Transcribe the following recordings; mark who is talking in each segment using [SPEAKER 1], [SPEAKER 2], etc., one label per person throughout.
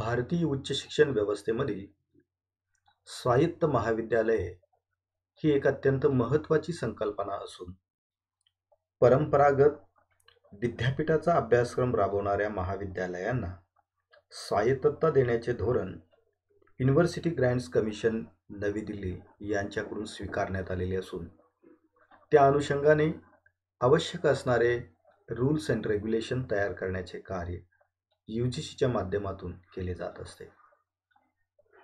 [SPEAKER 1] भारतीय उच्च शिक्षण व्यवस्थेमधील स्वायत्त महाविद्यालय ही एक अत्यंत महत्त्वाची संकल्पना असून परंपरागत विद्यापीठाचा अभ्यासक्रम राबवणाऱ्या महाविद्यालयांना स्वायत्तता देण्याचे धोरण युनिव्हर्सिटी ग्रँड्स कमिशन नवी दिल्ली यांच्याकडून स्वीकारण्यात आलेले असून त्या अनुषंगाने आवश्यक असणारे रूल्स अँड रेग्युलेशन तयार करण्याचे कार्य यू जी सीच्या माध्यमातून केले जात असते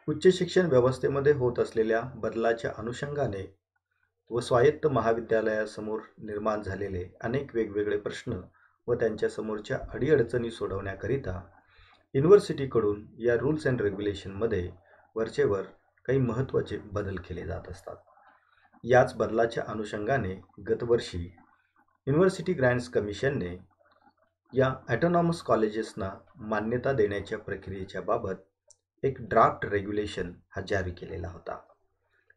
[SPEAKER 1] उच्च शिक्षण व्यवस्थेमध्ये होत असलेल्या बदलाच्या अनुषंगाने व स्वायत्त महाविद्यालयासमोर निर्माण झालेले अनेक वेगवेगळे प्रश्न व त्यांच्यासमोरच्या अडीअडचणी सोडवण्याकरिता युनिव्हर्सिटीकडून या रूल्स अँड रेग्युलेशनमध्ये वरचेवर काही महत्त्वाचे बदल केले जात असतात याच बदलाच्या अनुषंगाने गतवर्षी युनिव्हर्सिटी ग्रँट्स कमिशनने या ॲटोनॉमस कॉलेजेसना मान्यता देण्याच्या प्रक्रियेच्या बाबत एक ड्राफ्ट रेग्युलेशन हा जारी केलेला होता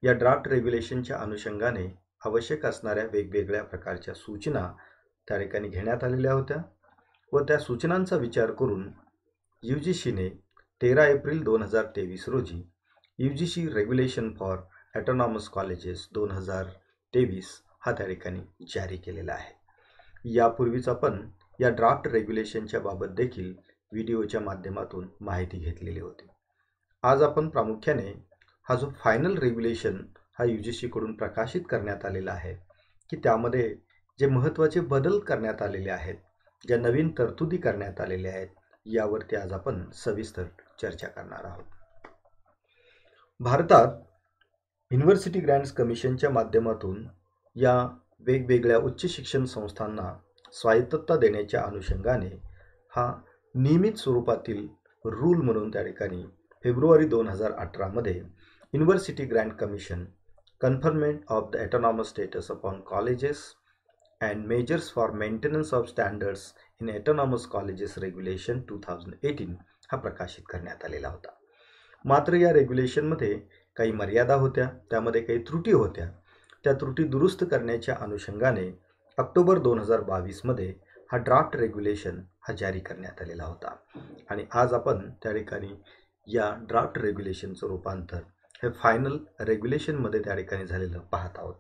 [SPEAKER 1] या ड्राफ्ट रेग्युलेशनच्या अनुषंगाने आवश्यक असणाऱ्या वेगवेगळ्या प्रकारच्या सूचना त्या ठिकाणी घेण्यात आलेल्या होत्या व त्या सूचनांचा विचार करून यू जी सीने तेरा एप्रिल दोन हजार तेवीस रोजी U G C regulation for autonomous colleges दोन हजार तेवीस हा त्या ठिकाणी जारी केलेला आहे यापूर्वीच आपण या ड्राफ्ट रेग्युलेशनच्या बाबत देखील व्हिडिओच्या माध्यमातून माहिती घेतलेली होती आज आपण प्रामुख्याने हा जो फायनल रेग्युलेशन हा यू जी सीकडून प्रकाशित करण्यात आलेला आहे की त्यामध्ये जे महत्त्वाचे बदल करण्यात आलेले आहेत ज्या नवीन तरतुदी करण्यात आलेल्या आहेत यावरती आज आपण सविस्तर चर्चा करणार आहोत भारतात युनिव्हर्सिटी ग्रँट्स कमिशनच्या माध्यमातून या वेगवेगळ्या उच्च शिक्षण संस्थांना स्वायत्तता देण्याच्या अनुषंगाने हा नियमित स्वरूपातील रूल म्हणून त्या ठिकाणी फेब्रुवारी दोन हजार अठरामध्ये university grand commission conferment of the autonomous status upon colleges and measures for maintenance of standards in autonomous colleges regulation two thousand eighteen हा प्रकाशित करण्यात आलेला होता मात्र या रेग्युलेशनमध्ये काही मर्यादा होत्या त्यामध्ये काही त्रुटी होत्या त्या त्रुटी दुरुस्त करण्याच्या अनुषंगाने ऑक्टोबर दोन हजार बावीसमध्ये हा ड्राफ्ट रेग्युलेशन हा जारी करण्यात आलेला होता आणि आज आपण त्या ठिकाणी या ड्राफ्ट रेग्युलेशनचं रूपांतर हे फायनल रेग्युलेशनमध्ये त्या ठिकाणी झालेलं पाहत आहोत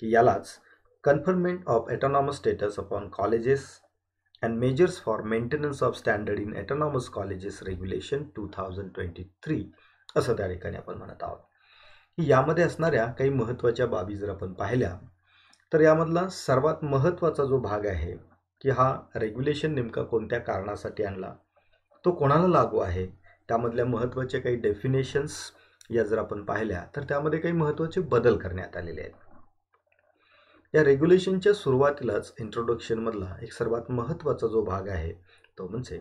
[SPEAKER 1] की यालाच conferment of autonomous status upon colleges and measures for maintenance of standard in autonomous colleges regulation two thousand twenty three असं त्या ठिकाणी आपण म्हणत आहोत यामध्ये असणाऱ्या काही महत्त्वाच्या बाबी जर आपण पाहिल्या तर यामधला सर्वात महत्त्वाचा जो भाग आहे की हा रेग्युलेशन नेमका कोणत्या कारणासाठी आणला तो कोणाला लागू आहे त्यामधल्या महत्त्वाच्या काही डेफिनेशन्स या जर आपण पाहिल्या तर त्यामध्ये काही महत्त्वाचे बदल करण्यात आलेले आहेत या रेग्युलेशनच्या सुरुवातीलाच इंट्रोडक्शनमधला एक सर्वात महत्त्वाचा जो भाग आहे तो म्हणजे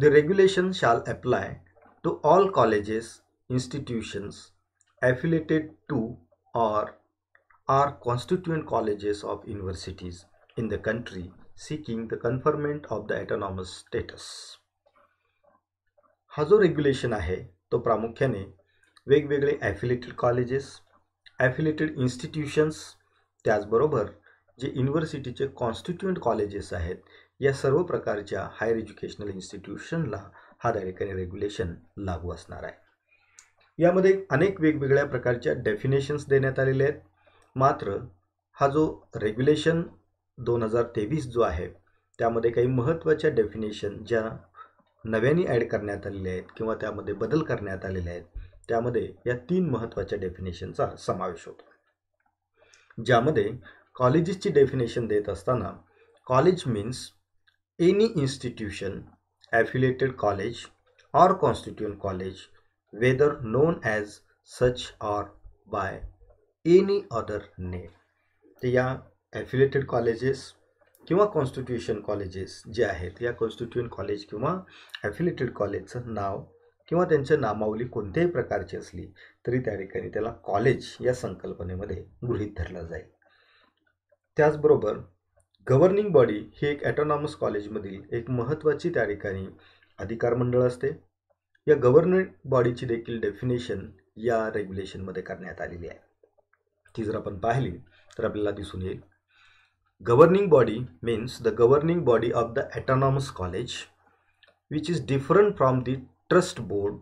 [SPEAKER 1] the regulation shall apply to all colleges institutions affiliated to or are constituent colleges of universities in the country seeking the conferment of the autonomous status. हा जो रेग्युलेशन आहे तो प्रामुख्याने वेगवेगळे ॲफिलेटेड कॉलेजेस ॲफिलेटेड इन्स्टिट्यूशन्स त्याचबरोबर जे युनिव्हर्सिटीचे कॉन्स्टिट्युएंट कॉलेजेस आहेत या सर्व प्रकारच्या हायर एज्युकेशनल इन्स्टिट्यूशनला हा डायरेक्टने रेग्युलेशन लागू असणार आहे यामध्ये अनेक वेगवेगळ्या प्रकारच्या डेफिनेशन्स देण्यात आलेल्या आहेत मात्र हा जो रेग्युलेशन दोन हजार तेवीस जो आहे त्यामध्ये काही महत्त्वाच्या डेफिनेशन ज्या नव्याने ॲड करण्यात आलेल्या आहेत किंवा त्यामध्ये बदल करण्यात आलेले आहेत त्यामध्ये या तीन महत्त्वाच्या डेफिनेशनचा समावेश होतो ज्यामध्ये कॉलेजेसची डेफिनेशन देत असताना college means any institution affiliated college or constituent college whether known as such or by any other name तर या ॲफिलेटेड कॉलेजेस किंवा कॉन्स्टिट्युशन कॉलेजेस जे आहेत या कॉन्स्टिट्युशन कॉलेज किंवा ॲफिलेटेड कॉलेजचं नाव किंवा त्यांच्या नामावली कोणत्याही प्रकारची असली तरी त्या ठिकाणी त्याला कॉलेज या संकल्पनेमध्ये गृहीत धरला जाईल त्याचबरोबर गव्हर्निंग बॉडी ही एक ॲटॉनॉमस कॉलेजमधील एक महत्त्वाची त्या ठिकाणी अधिकार मंडळ असते या गव्हर्निंग बॉडीची देखील डेफिनेशन या रेग्युलेशनमध्ये करण्यात आलेली आहे ती जर आपण पाहिली तर आपल्याला दिसून येईल governing body means the governing body of the autonomous college which is different from the trust board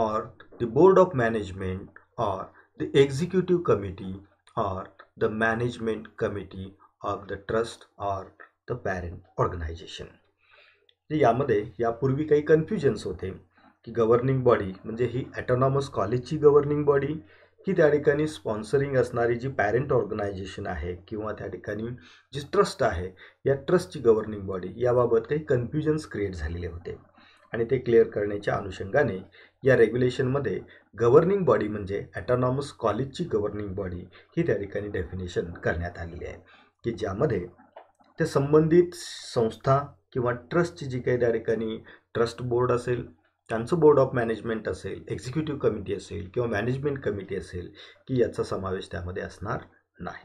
[SPEAKER 1] or the board of management or the executive committee or the management committee of the trust or the parent organisation यामध्ये यापूर्वी काही confusions होते की governing body म्हणजे ही ॲटॉनॉमस कॉलेजची governing body की त्या ठिकाणी स्पॉन्सरिंग असणारी जी पॅरेंट ऑर्गनायझेशन आहे किंवा त्या ठिकाणी जी ट्रस्ट आहे या ट्रस्टची गव्हर्निंग बॉडी याबाबत काही कन्फ्युजन्स क्रिएट झालेले होते आणि ते क्लिअर करण्याच्या अनुषंगाने या रेग्युलेशनमध्ये गव्हर्निंग बॉडी म्हणजे ॲटॉनॉमस कॉलेजची गव्हर्निंग बॉडी ही त्या ठिकाणी डेफिनेशन करण्यात आलेली आहे की ज्यामध्ये त्या संबंधित संस्था किंवा ट्रस्टची जी काही त्या ठिकाणी ट्रस्ट बोर्ड असेल त्यांचं बोर्ड ऑफ मॅनेजमेंट असेल एक्झिक्युटिव्ह कमिटी असेल किंवा मॅनेजमेंट कमिटी असेल की याचा समावेश त्यामध्ये असणार नाही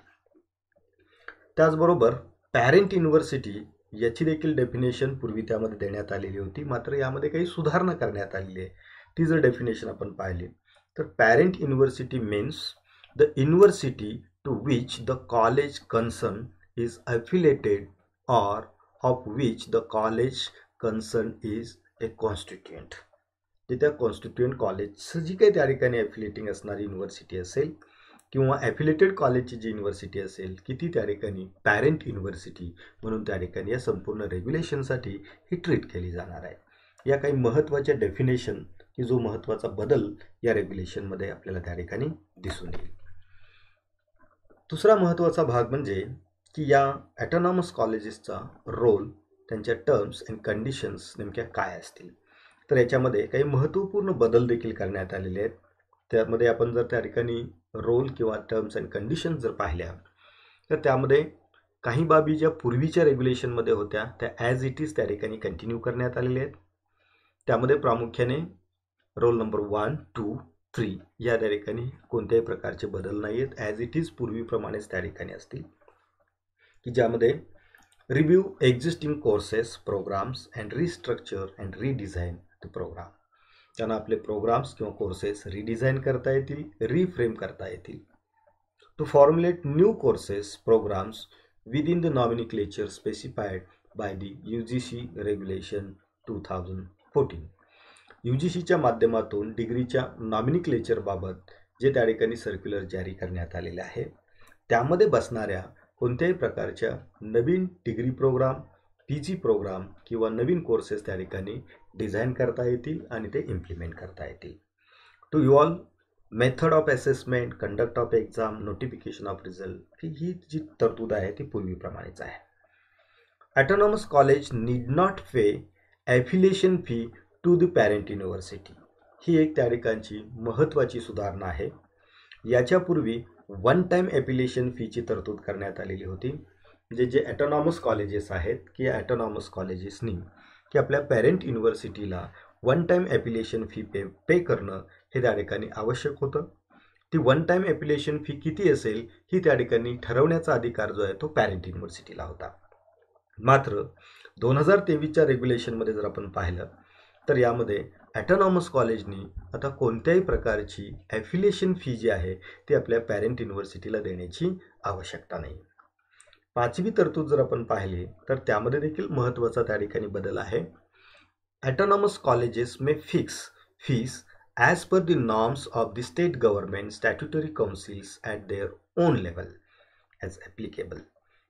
[SPEAKER 1] त्याचबरोबर पॅरेंट युनिव्हर्सिटी याची देखील डेफिनेशन पूर्वी त्यामध्ये देण्यात आलेली होती मात्र यामध्ये काही सुधारणा करण्यात आलेली आहे ती जर डेफिनेशन आपण पाहिली तर parent university means the university to which the college concern is affiliated or of which the college concern is a constituent तिथे कॉन्स्टिट्युएंट कॉलेजचं जी काही त्या ठिकाणी ॲफिलेटिंग असणारी युनिव्हर्सिटी असेल किंवा ॲफिलेटेड कॉलेजची जी युनिव्हर्सिटी असेल किती त्या ठिकाणी पॅरेंट युनिव्हर्सिटी म्हणून त्या ठिकाणी या संपूर्ण रेग्युलेशनसाठी ही ट्रीट केली जाणार आहे या काही महत्त्वाच्या डेफिनेशन की जो महत्त्वाचा बदल या रेग्युलेशनमध्ये आपल्याला त्या ठिकाणी दिसून येईल दुसरा महत्त्वाचा भाग म्हणजे की या ॲटॉनॉमस कॉलेजेसचा रोल त्यांच्या टर्म्स अँड कंडिशन्स नेमक्या काय असतील तर याच्यामध्ये काही महत्त्वपूर्ण बदल देखील करण्यात आलेले आहेत त्यामध्ये आपण जर त्या ठिकाणी रोल किंवा टर्म्स अँड कंडिशन जर पाहिल्या तर त्यामध्ये काही बाबी ज्या पूर्वीच्या रेग्युलेशनमध्ये होत्या त्या ॲज इट इज त्या ठिकाणी कंटिन्यू करण्यात आलेल्या आहेत त्यामध्ये प्रामुख्याने role number one two three या त्या ठिकाणी कोणत्याही प्रकारचे बदल नाही आहेत ॲज इट इज पूर्वीप्रमाणेच त्या ठिकाणी असतील की ज्यामध्ये review existing courses programmes and restructure and redesign to programme त्यांना आपले प्रोग्राम्स किंवा कोर्सेस रिडिझाईन करता येतील रिफ्रेम करता येतील to formulate new courses programmes within the nomenclature specified by the U G C regulation two thousand fourteen U G सीच्या माध्यमातून डिग्रीच्या बाबत जे त्या ठिकाणी सर्क्युलर जारी करण्यात आलेले आहे त्यामध्ये बसणाऱ्या कोणत्याही प्रकारच्या नवीन degree programme P G programme किंवा नवीन कोर्सेस त्या ठिकाणी डिझाईन करता येतील आणि ते इम्प्लिमेंट करता येतील to evolve method of assessment conduct of exam notification of result ही जी तरतूद आहे ती पूर्वीप्रमाणेच आहे autonomous college need not pay affiliation fee to the parent university ही एक त्या ठिकाणची महत्त्वाची सुधारणा आहे याच्यापूर्वी वन टाईम ॲपिलेशन फीची तरतूद करण्यात आलेली होती म्हणजे जे ॲटोनॉमस कॉलेजेस आहेत की ॲटोनॉमस कॉलेजेसनी की आपल्या पॅरेंट युनिव्हर्सिटीला one time application fee pay pay करणं हे त्या ठिकाणी आवश्यक होतं ती वन टाईम ॲपिलेशन फी किती असेल ही त्या ठिकाणी ठरवण्याचा अधिकार जो आहे तो पॅरेंट युनिव्हर्सिटीला होता मात्र दोन हजार तेवीसच्या रेग्युलेशनमध्ये जर आपण पाहिलं तर यामध्ये ॲटॉनॉमस कॉलेजनी आता कोणत्याही प्रकारची ॲफिलिएशन फी जी आहे ती आपल्या पॅरेंट युनिव्हर्सिटीला देण्याची आवश्यकता नाही पाचवी तरतूद जर आपण पाहिली तर त्यामध्ये देखील महत्त्वाचा त्या ठिकाणी बदल आहे autonomous colleges may fix fees as per the norms of the state government statutory councils at their own level as applicable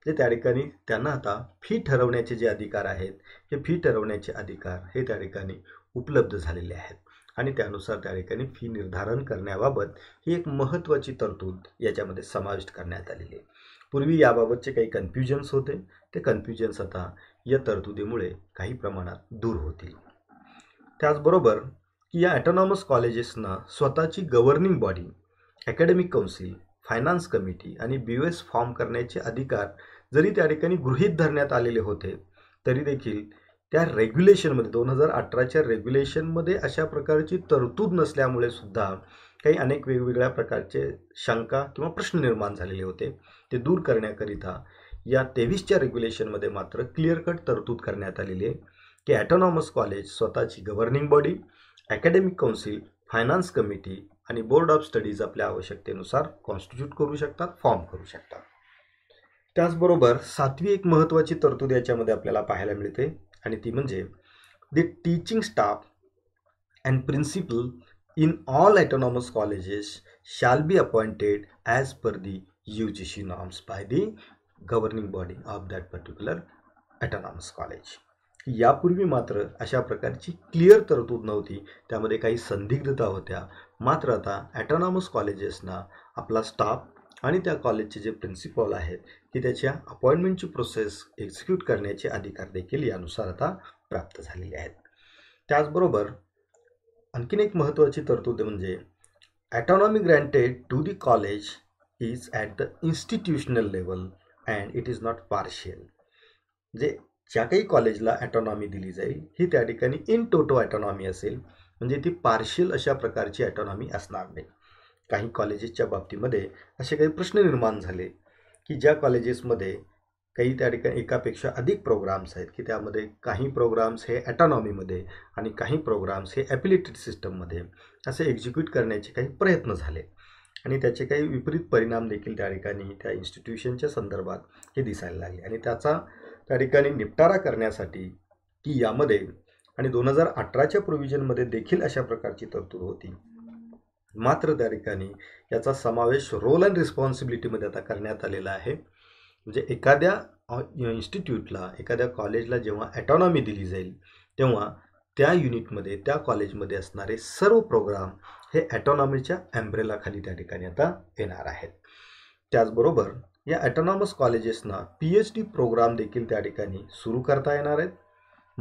[SPEAKER 1] जे त्या ठिकाणी त्यांना आता फी ठरवण्याचे जे अधिकार आहेत हे फी ठरवण्याचे अधिकार हे त्या ठिकाणी उपलब्ध झालेले आहेत आणि त्यानुसार त्या ठिकाणी फी निर्धारण करण्याबाबत ही एक महत्त्वाची तरतूद याच्यामध्ये समाविष्ट करण्यात आलेली आहे पूर्वी याबाबतचे काही कन्फ्युजन्स होते ते कन्फ्युजन्स आता या तरतुदीमुळे काही प्रमाणात दूर होतील त्याचबरोबर की या ॲटॉनॉमस कॉलेजेसना स्वतःची governing body academic council finance committee आणि बी एस फॉर्म करण्याचे अधिकार जरी त्या ठिकाणी गृहीत धरण्यात आलेले होते तरी देखील त्या रेग्युलेशनमध्ये दोन हजार अठराच्या रेग्युलेशनमध्ये अशा प्रकारची तरतूद नसल्यामुळे सुद्धा काही अनेक वेगवेगळ्या प्रकारचे शंका किंवा प्रश्न निर्माण झालेले होते ते दूर करण्याकरिता या तेवीसच्या रेग्युलेशनमध्ये मात्र क्लिअर कट तरतूद करण्यात आलेली आहे की ॲटोनॉमस कॉलेज स्वतःची governing body academic council finance committee आणि बोर्ड ऑफ स्टडीज आपल्या आवश्यकतेनुसार कॉन्स्टिट्यूट करू शकतात फॉर्म करू शकतात त्याचबरोबर सातवी एक महत्त्वाची तरतूद याच्यामध्ये आपल्याला पाहायला मिळते आणि ती म्हणजे the teaching staff and principal in all autonomous colleges shall be appointed as per the UGC norms by the governing body of that particular autonomous college. यापूर्वी मात्र अशा प्रकारची क्लिअर तरतूद नव्हती त्यामध्ये काही संदिग्धता होत्या मात्र आता ॲटॉनॉमस कॉलेजेसना आपला स्टाफ आणि त्या कॉलेजचे जे प्रिन्सिपॉल आहेत की त्याच्या अपॉइंटमेंटची प्रोसेस एक्झिक्यूट करण्याचे अधिकार देखील यानुसार आता प्राप्त झालेले आहेत त्याचबरोबर आणखीन एक महत्त्वाची तरतूद म्हणजे autonomy granted to the college is at the institutional level and it is not partial जे ज्या काही कॉलेजला ॲटॉनॉमी दिली जाईल ही त्या ठिकाणी इन टोटो ॲटॉनॉमी असेल म्हणजे ती पार्शियल अशा प्रकारची ॲटॉनॉमी असणार नाही काही कॉलेजेसच्या बाबतीमध्ये असे काही प्रश्न निर्माण झाले की ज्या कॉलेजेसमध्ये काही त्या ठिकाणी एकापेक्षा अधिक प्रोग्राम्स आहेत की त्यामध्ये काही प्रोग्राम्स हे ॲटॉनॉमीमध्ये आणि काही प्रोग्राम्स हे ॲपिलिटेड सिस्टममध्ये असे एक्झिक्यूट करण्याचे काही प्रयत्न झाले आणि त्याचे काही विपरीत परिणाम देखील त्या ठिकाणी त्या इन्स्टिट्यूशनच्या संदर्भात हे दिसायला लागले आणि त्याचा त्या ठिकाणी निपटारा करण्यासाठी की यामध्ये आणि दोन हजार अठराच्या प्रोव्हिजनमध्ये देखील अशा प्रकारची तरतूद होती मात्र त्या ठिकाणी याचा समावेश रोल अँड रिस्पॉन्सिबिलिटीमध्ये आता करण्यात आलेला आहे म्हणजे एखाद्या इन्स्टिट्यूटला एखाद्या कॉलेजला जेव्हा ॲटॉनॉमी दिली जाईल तेव्हा त्या युनिटमध्ये त्या कॉलेजमध्ये असणारे सर्व प्रोग्राम हे ॲटॉनॉमीच्या ॲम्ब्रेलाखाली त्या ठिकाणी आता येणार आहेत त्याचबरोबर या ॲटॉनॉमस कॉलेजेसना पी एच डी प्रोग्राम देखील त्या ठिकाणी सुरू करता येणार आहेत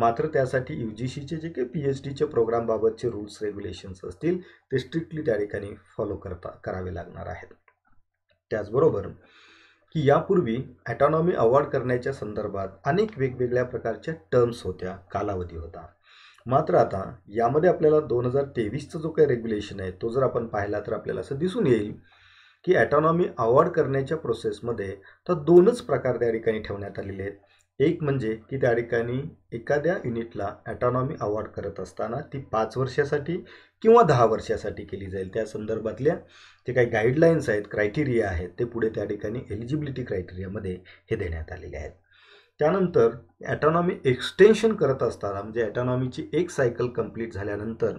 [SPEAKER 1] मात्र त्यासाठी यू जी सीचे जे काही पी एच डीचे प्रोग्रामबाबतचे रूल्स रेग्युलेशन्स असतील ते स्ट्रिक्टली त्या ठिकाणी फॉलो करता करावे लागणार आहेत त्याचबरोबर की यापूर्वी ॲटॉनॉमी अवॉर्ड करण्याच्या संदर्भात अनेक वेगवेगळ्या प्रकारच्या टर्म्स होत्या कालावधी होता मात्र आता यामध्ये आपल्याला दोन हजार तेवीसचा जो काही रेग्युलेशन आहे तो जर आपण पाहिला तर आपल्याला असं दिसून येईल की ॲटॉनॉमी अवॉर्ड करण्याच्या प्रोसेसमध्ये तर दोनच प्रकार त्या ठिकाणी ठेवण्यात आलेले आहेत एक म्हणजे की त्या ठिकाणी एखाद्या युनिटला ॲटॉनॉमी अवॉर्ड करत असताना ती पाच वर्षासाठी किंवा दहा वर्षासाठी केली जाईल त्या संदर्भातल्या जे काही गाईडलाईन्स आहेत क्रायटेरिया आहेत ते पुढे त्या ठिकाणी एलिजिबिलिटी क्रायटेरियामध्ये हे देण्यात आलेले आहेत त्यानंतर ॲटॉनॉमी एक्सटेन्शन करत असताना म्हणजे ॲटॉनॉमीची एक सायकल कंप्लीट झाल्यानंतर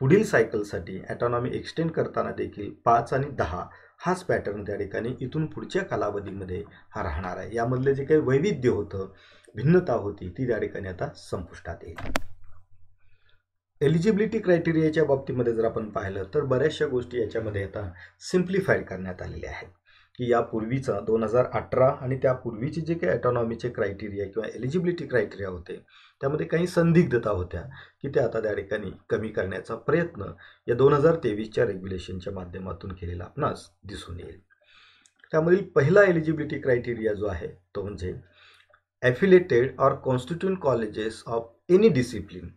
[SPEAKER 1] पुढील सायकलसाठी ॲटॉनॉमी एक्सटेंड करताना देखील पाच आणि दहा हाच पॅटर्न त्या ठिकाणी इथून पुढच्या कालावधीमध्ये हा राहणार आहे यामधलं जे काही वैविध्य होतं भिन्नता होती ती त्या ठिकाणी आता संपुष्टात येईल एलिजिबिलिटी क्रायटेरियाच्या बाबतीमध्ये जर आपण पाहिलं तर बऱ्याचशा गोष्टी याच्यामध्ये आता सिम्प्लिफाईड करण्यात आलेल्या आहेत की यापूर्वीचा दोन हजार अठरा आणि त्यापूर्वीचे जे काही ॲटॉनॉमीचे क्रायटेरिया किंवा एलिजिबिलिटी क्रायटेरिया होते त्यामध्ये काही संदिग्धता होत्या की त्या आता त्या ठिकाणी कमी करण्याचा प्रयत्न या दोन हजार तेवीसच्या रेग्युलेशनच्या माध्यमातून केलेला आपणास दिसून येईल त्यामधील पहिला एलिजिबिलिटी क्रायटेरिया जो आहे तो म्हणजे affiliated or constituent colleges of any discipline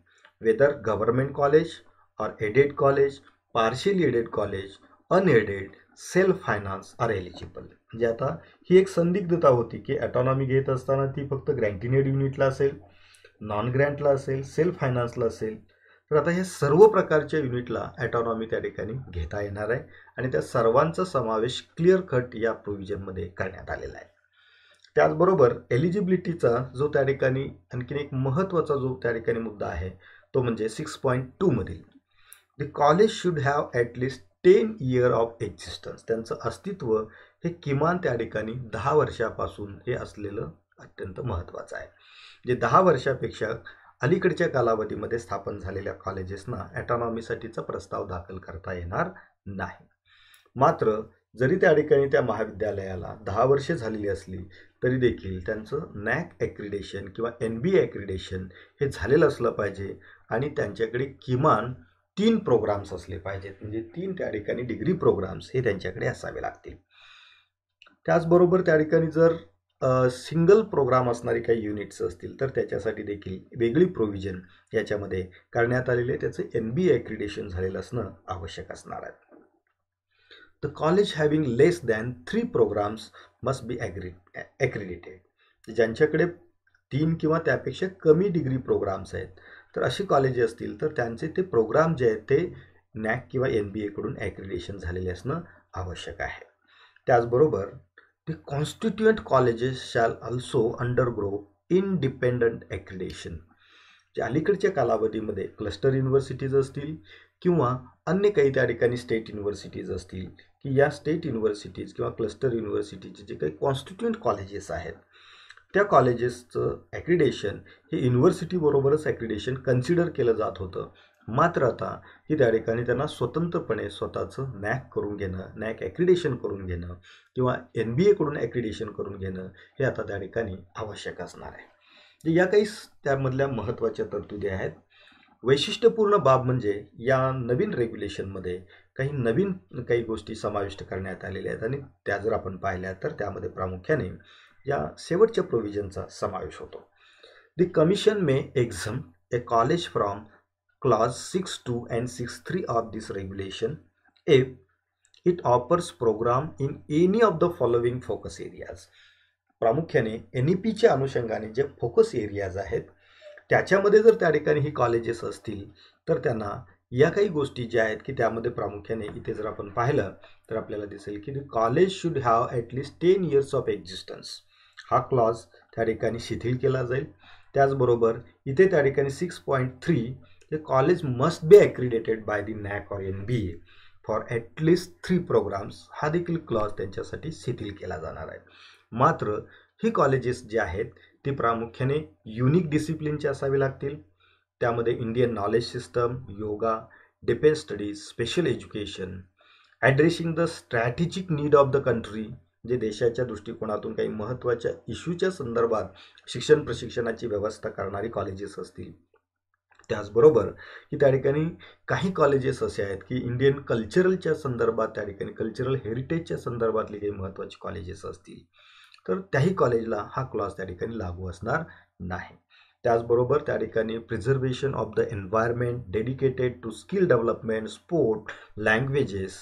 [SPEAKER 1] whether government college or aided college partially aided college unaided self finance are eligible म्हणजे आता ही एक संदिग्धता होती की ॲटॉनॉमी घेत असताना ती फक्त ग्रँटिनेड युनिटला असेल नॉन ग्रँटला असेल सेल्फ फायनान्सला असेल तर आता हे सर्व प्रकारच्या युनिटला ॲटॉनॉमी त्या ठिकाणी घेता येणार आहे आणि त्या सर्वांचा समावेश क्लिअर कट या प्रोव्हिजनमध्ये करण्यात आलेला आहे त्याचबरोबर एलिजिबिलिटीचा जो त्या ठिकाणी आणखीन एक महत्त्वाचा जो त्या ठिकाणी मुद्दा आहे तो म्हणजे सिक्स पॉईंट टूमधील the college should have at least ten year of existence त्यांचं अस्तित्व हे किमान त्या ठिकाणी दहा वर्षापासून हे असलेलं अत्यंत महत्त्वाचं आहे जे दहा वर्षापेक्षा अलीकडच्या कालावधीमध्ये स्थापन झालेल्या कॉलेजेसना ॲटॉनॉमीसाठीचा प्रस्ताव दाखल करता येणार नाही मात्र जरी त्या ठिकाणी त्या महाविद्यालयाला दहा वर्षे झालेली असली तरी देखील त्यांचं नॅक ॲक्रिडेशन किंवा एन बी ॲक्रिडेशन हे झालेलं असलं पाहिजे आणि त्यांच्याकडे किमान तीन प्रोग्राम्स असले पाहिजेत म्हणजे तीन त्या ठिकाणी डिग्री प्रोग्राम्स हे त्यांच्याकडे असावे लागतील त्याचबरोबर त्या ठिकाणी जर सिंगल प्रोग्राम असणारी काही युनिट्स असतील तर त्याच्यासाठी देखील वेगळी प्रोव्हिजन याच्यामध्ये करण्यात आलेले त्याचं एन बी एक्रिडेशन झालेलं असणं आवश्यक असणार आहे the college having less than three programmes must be ॲग्रि ॲक्रिडिटेड ज्यांच्याकडे तीन किंवा त्यापेक्षा कमी डिग्री प्रोग्राम्स आहेत तर अशी कॉलेजे असतील तर त्यांचे ते प्रोग्राम जे आहेत ते नॅक किंवा एन बी एकडून ॲक्रिडेशन झालेले असणं आवश्यक आहे त्याचबरोबर the constituent colleges shall also undergo independent accreditation जे अलीकडच्या कालावधीमध्ये क्लस्टर युनिव्हर्सिटीज असतील किंवा अन्य काही त्या ठिकाणी स्टेट युनिव्हर्सिटीज असतील की या स्टेट युनिव्हर्सिटीज किंवा क्लस्टर युनिव्हर्सिटीचे जे काही कॉन्स्टिट्युएंट कॉलेजेस आहेत त्या कॉलेजेसचं ॲक्रिडेशन हे युनिव्हर्सिटीबरोबरच ॲक्रिडेशन कन्सिडर केलं जात होतं मात्र आता की त्या ठिकाणी त्यांना स्वतंत्रपणे स्वतःचं नॅक करून घेणं नॅक ॲक्रिडेशन करून घेणं किंवा एन बी एकडून ॲक्रिडेशन करून घेणं हे आता त्या ठिकाणी आवश्यक असणार आहे या काही त्यामधल्या महत्त्वाच्या तरतुदी आहेत वैशिष्ट्यपूर्ण बाब म्हणजे या नवीन रेग्युलेशनमध्ये काही नवीन काही गोष्टी समाविष्ट करण्यात आलेल्या आहेत आणि त्या जर आपण पाहिल्या तर त्यामध्ये प्रामुख्याने या शेवटच्या प्रोव्हिजनचा समावेश होतो the commission may exempt a college from clause six two and six three of this regulation if it offers programme in any of the following focus areas प्रामुख्याने एन ई e पीच्या अनुषंगाने जे फोकस एरियाज आहेत त्याच्यामध्ये जर त्या ठिकाणी ही colleges असतील तर त्यांना या काही गोष्टी ज्या आहेत की त्यामध्ये प्रामुख्याने इथे जर आपण पाहिलं तर आपल्याला दिसेल की the college should have at least ten years of existence हा क्लॉज त्या ठिकाणी शिथिल केला जाईल त्याचबरोबर इथे त्या ठिकाणी सिक्स पॉईंट थ्री हे college must be accredited by the NAAC or N B A for at least three programmes हा देखील क्लॉज त्यांच्यासाठी शिथिल केला जाणार आहे मात्र ही कॉलेजेस जे आहेत ती प्रामुख्याने युनिक डिसिप्लिनची असावी लागतील त्यामध्ये Indian knowledge system yoga defence studies special education addressing the strategic need of the country जे देशाच्या दृष्टिकोनातून काही महत्त्वाच्या इश्यूच्या संदर्भात शिक्षण प्रशिक्षणाची व्यवस्था करणारी कॉलेजेस असतील त्याचबरोबर की त्या ठिकाणी काही कॉलेजेस असे आहेत की इंडियन कल्चरलच्या संदर्भात त्या ठिकाणी कल्चरल हेरिटेजच्या संदर्भातली काही महत्त्वाची कॉलेजेस असतील तर त्याही कॉलेजला हा क्लॉज त्या ठिकाणी लागू असणार नाही त्याचबरोबर त्या ठिकाणी preservation of the environment dedicated to skill development sport languages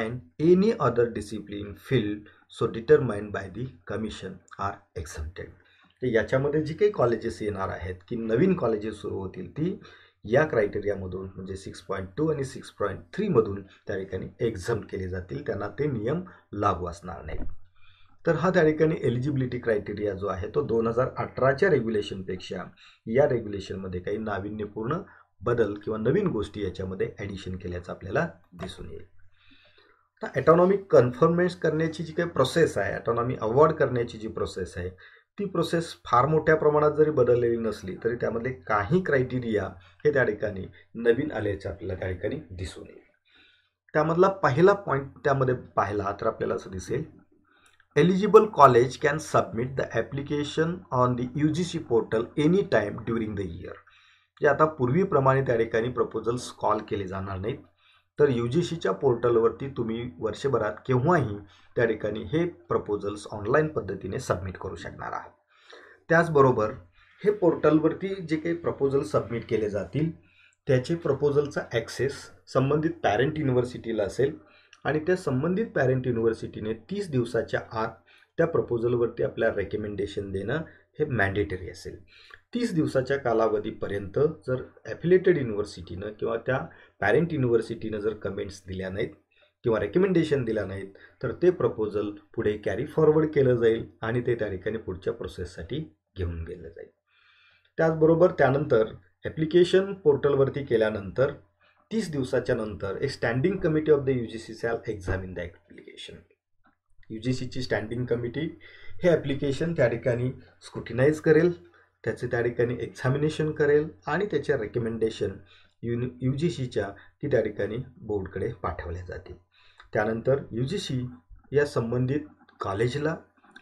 [SPEAKER 1] and any other discipline field so determined by the commission are accepted तर याच्यामध्ये जी काही कॉलेजेस येणार आहेत की नवीन कॉलेजेस सुरू होतील ती या क्रायटेरियामधून म्हणजे सिक्स पॉईंट टू आणि सिक्स पॉईंट थ्रीमधून त्या ठिकाणी एक्झम केले जातील त्यांना ते नियम लागू असणार नाही तर हा त्या ठिकाणी एलिजिबिलिटी क्रायटेरिया जो आहे तो दोन हजार अठराच्या रेग्युलेशनपेक्षा या रेग्युलेशनमध्ये काही नाविन्यपूर्ण बदल किंवा नवीन गोष्टी याच्यामध्ये ॲडिशन केल्याचं आपल्याला दिसून येईल ॲटॉनॉमी कन्फर्मेन्स करण्याची जी काही प्रोसेस आहे ॲटॉनॉमी अवॉर्ड करण्याची जी प्रोसेस आहे ती प्रोसेस फार मोठ्या प्रमाणात जरी बदललेली नसली तरी त्यामध्ये काही क्रायटेरिया हे त्या ठिकाणी नवीन आल्याचे आपल्याला त्या ठिकाणी दिसून येईल त्यामधला पहिला पॉईंट त्यामध्ये पाहिला तर आपल्याला असं दिसेल eligible college can submit the application on the U G C portal any time during the year जे आता पूर्वीप्रमाणे त्या ठिकाणी प्रपोजल्स कॉल केले जाणार नाहीत तर यू जी सीच्या पोर्टलवरती तुम्ही वर्षभरात केव्हाही त्या ठिकाणी हे प्रपोजल्स ऑनलाईन पद्धतीने सबमिट करू शकणार आहात त्याचबरोबर हे पोर्टलवरती जे काही प्रपोजल सबमिट केले जातील त्याचे प्रपोजलचा ॲक्सेस संबंधित पॅरेंट युनिव्हर्सिटीला असेल आणि त्या संबंधित पॅरेंट युनिव्हर्सिटीने तीस दिवसाच्या आत त्या प्रपोजलवरती आपल्या रेकमेंडेशन देणं हे मॅन्डेटरी असेल तीस दिवसाच्या कालावधीपर्यंत जर ॲफिलेटेड युनिव्हर्सिटीनं किंवा त्या पॅरेंट युनिव्हर्सिटीनं जर कमेंट्स दिल्या नाहीत किंवा रेकमेंडेशन दिल्या नाहीत तर ते प्रपोजल पुढे कॅरी फॉरवर्ड केलं जाईल आणि ते त्या ठिकाणी पुढच्या प्रोसेससाठी घेऊन गेलं जाईल त्याचबरोबर त्यानंतर ॲप्लिकेशन पोर्टलवरती केल्यानंतर तीस दिवसाच्या नंतर एक standing committee of the U G C shall examine the application U G सीची स्टँडिंग कमिटी हे ॲप्लिकेशन त्या ठिकाणी स्क्रुटिनाईज करेल त्याचे त्या ठिकाणी एक्झामिनेशन करेल आणि त्याचे रेकमेंडेशन युनि यू जी सीच्या ती त्या ठिकाणी बोर्डकडे पाठवल्या जाते त्यानंतर यू जी सी या संबंधित कॉलेजला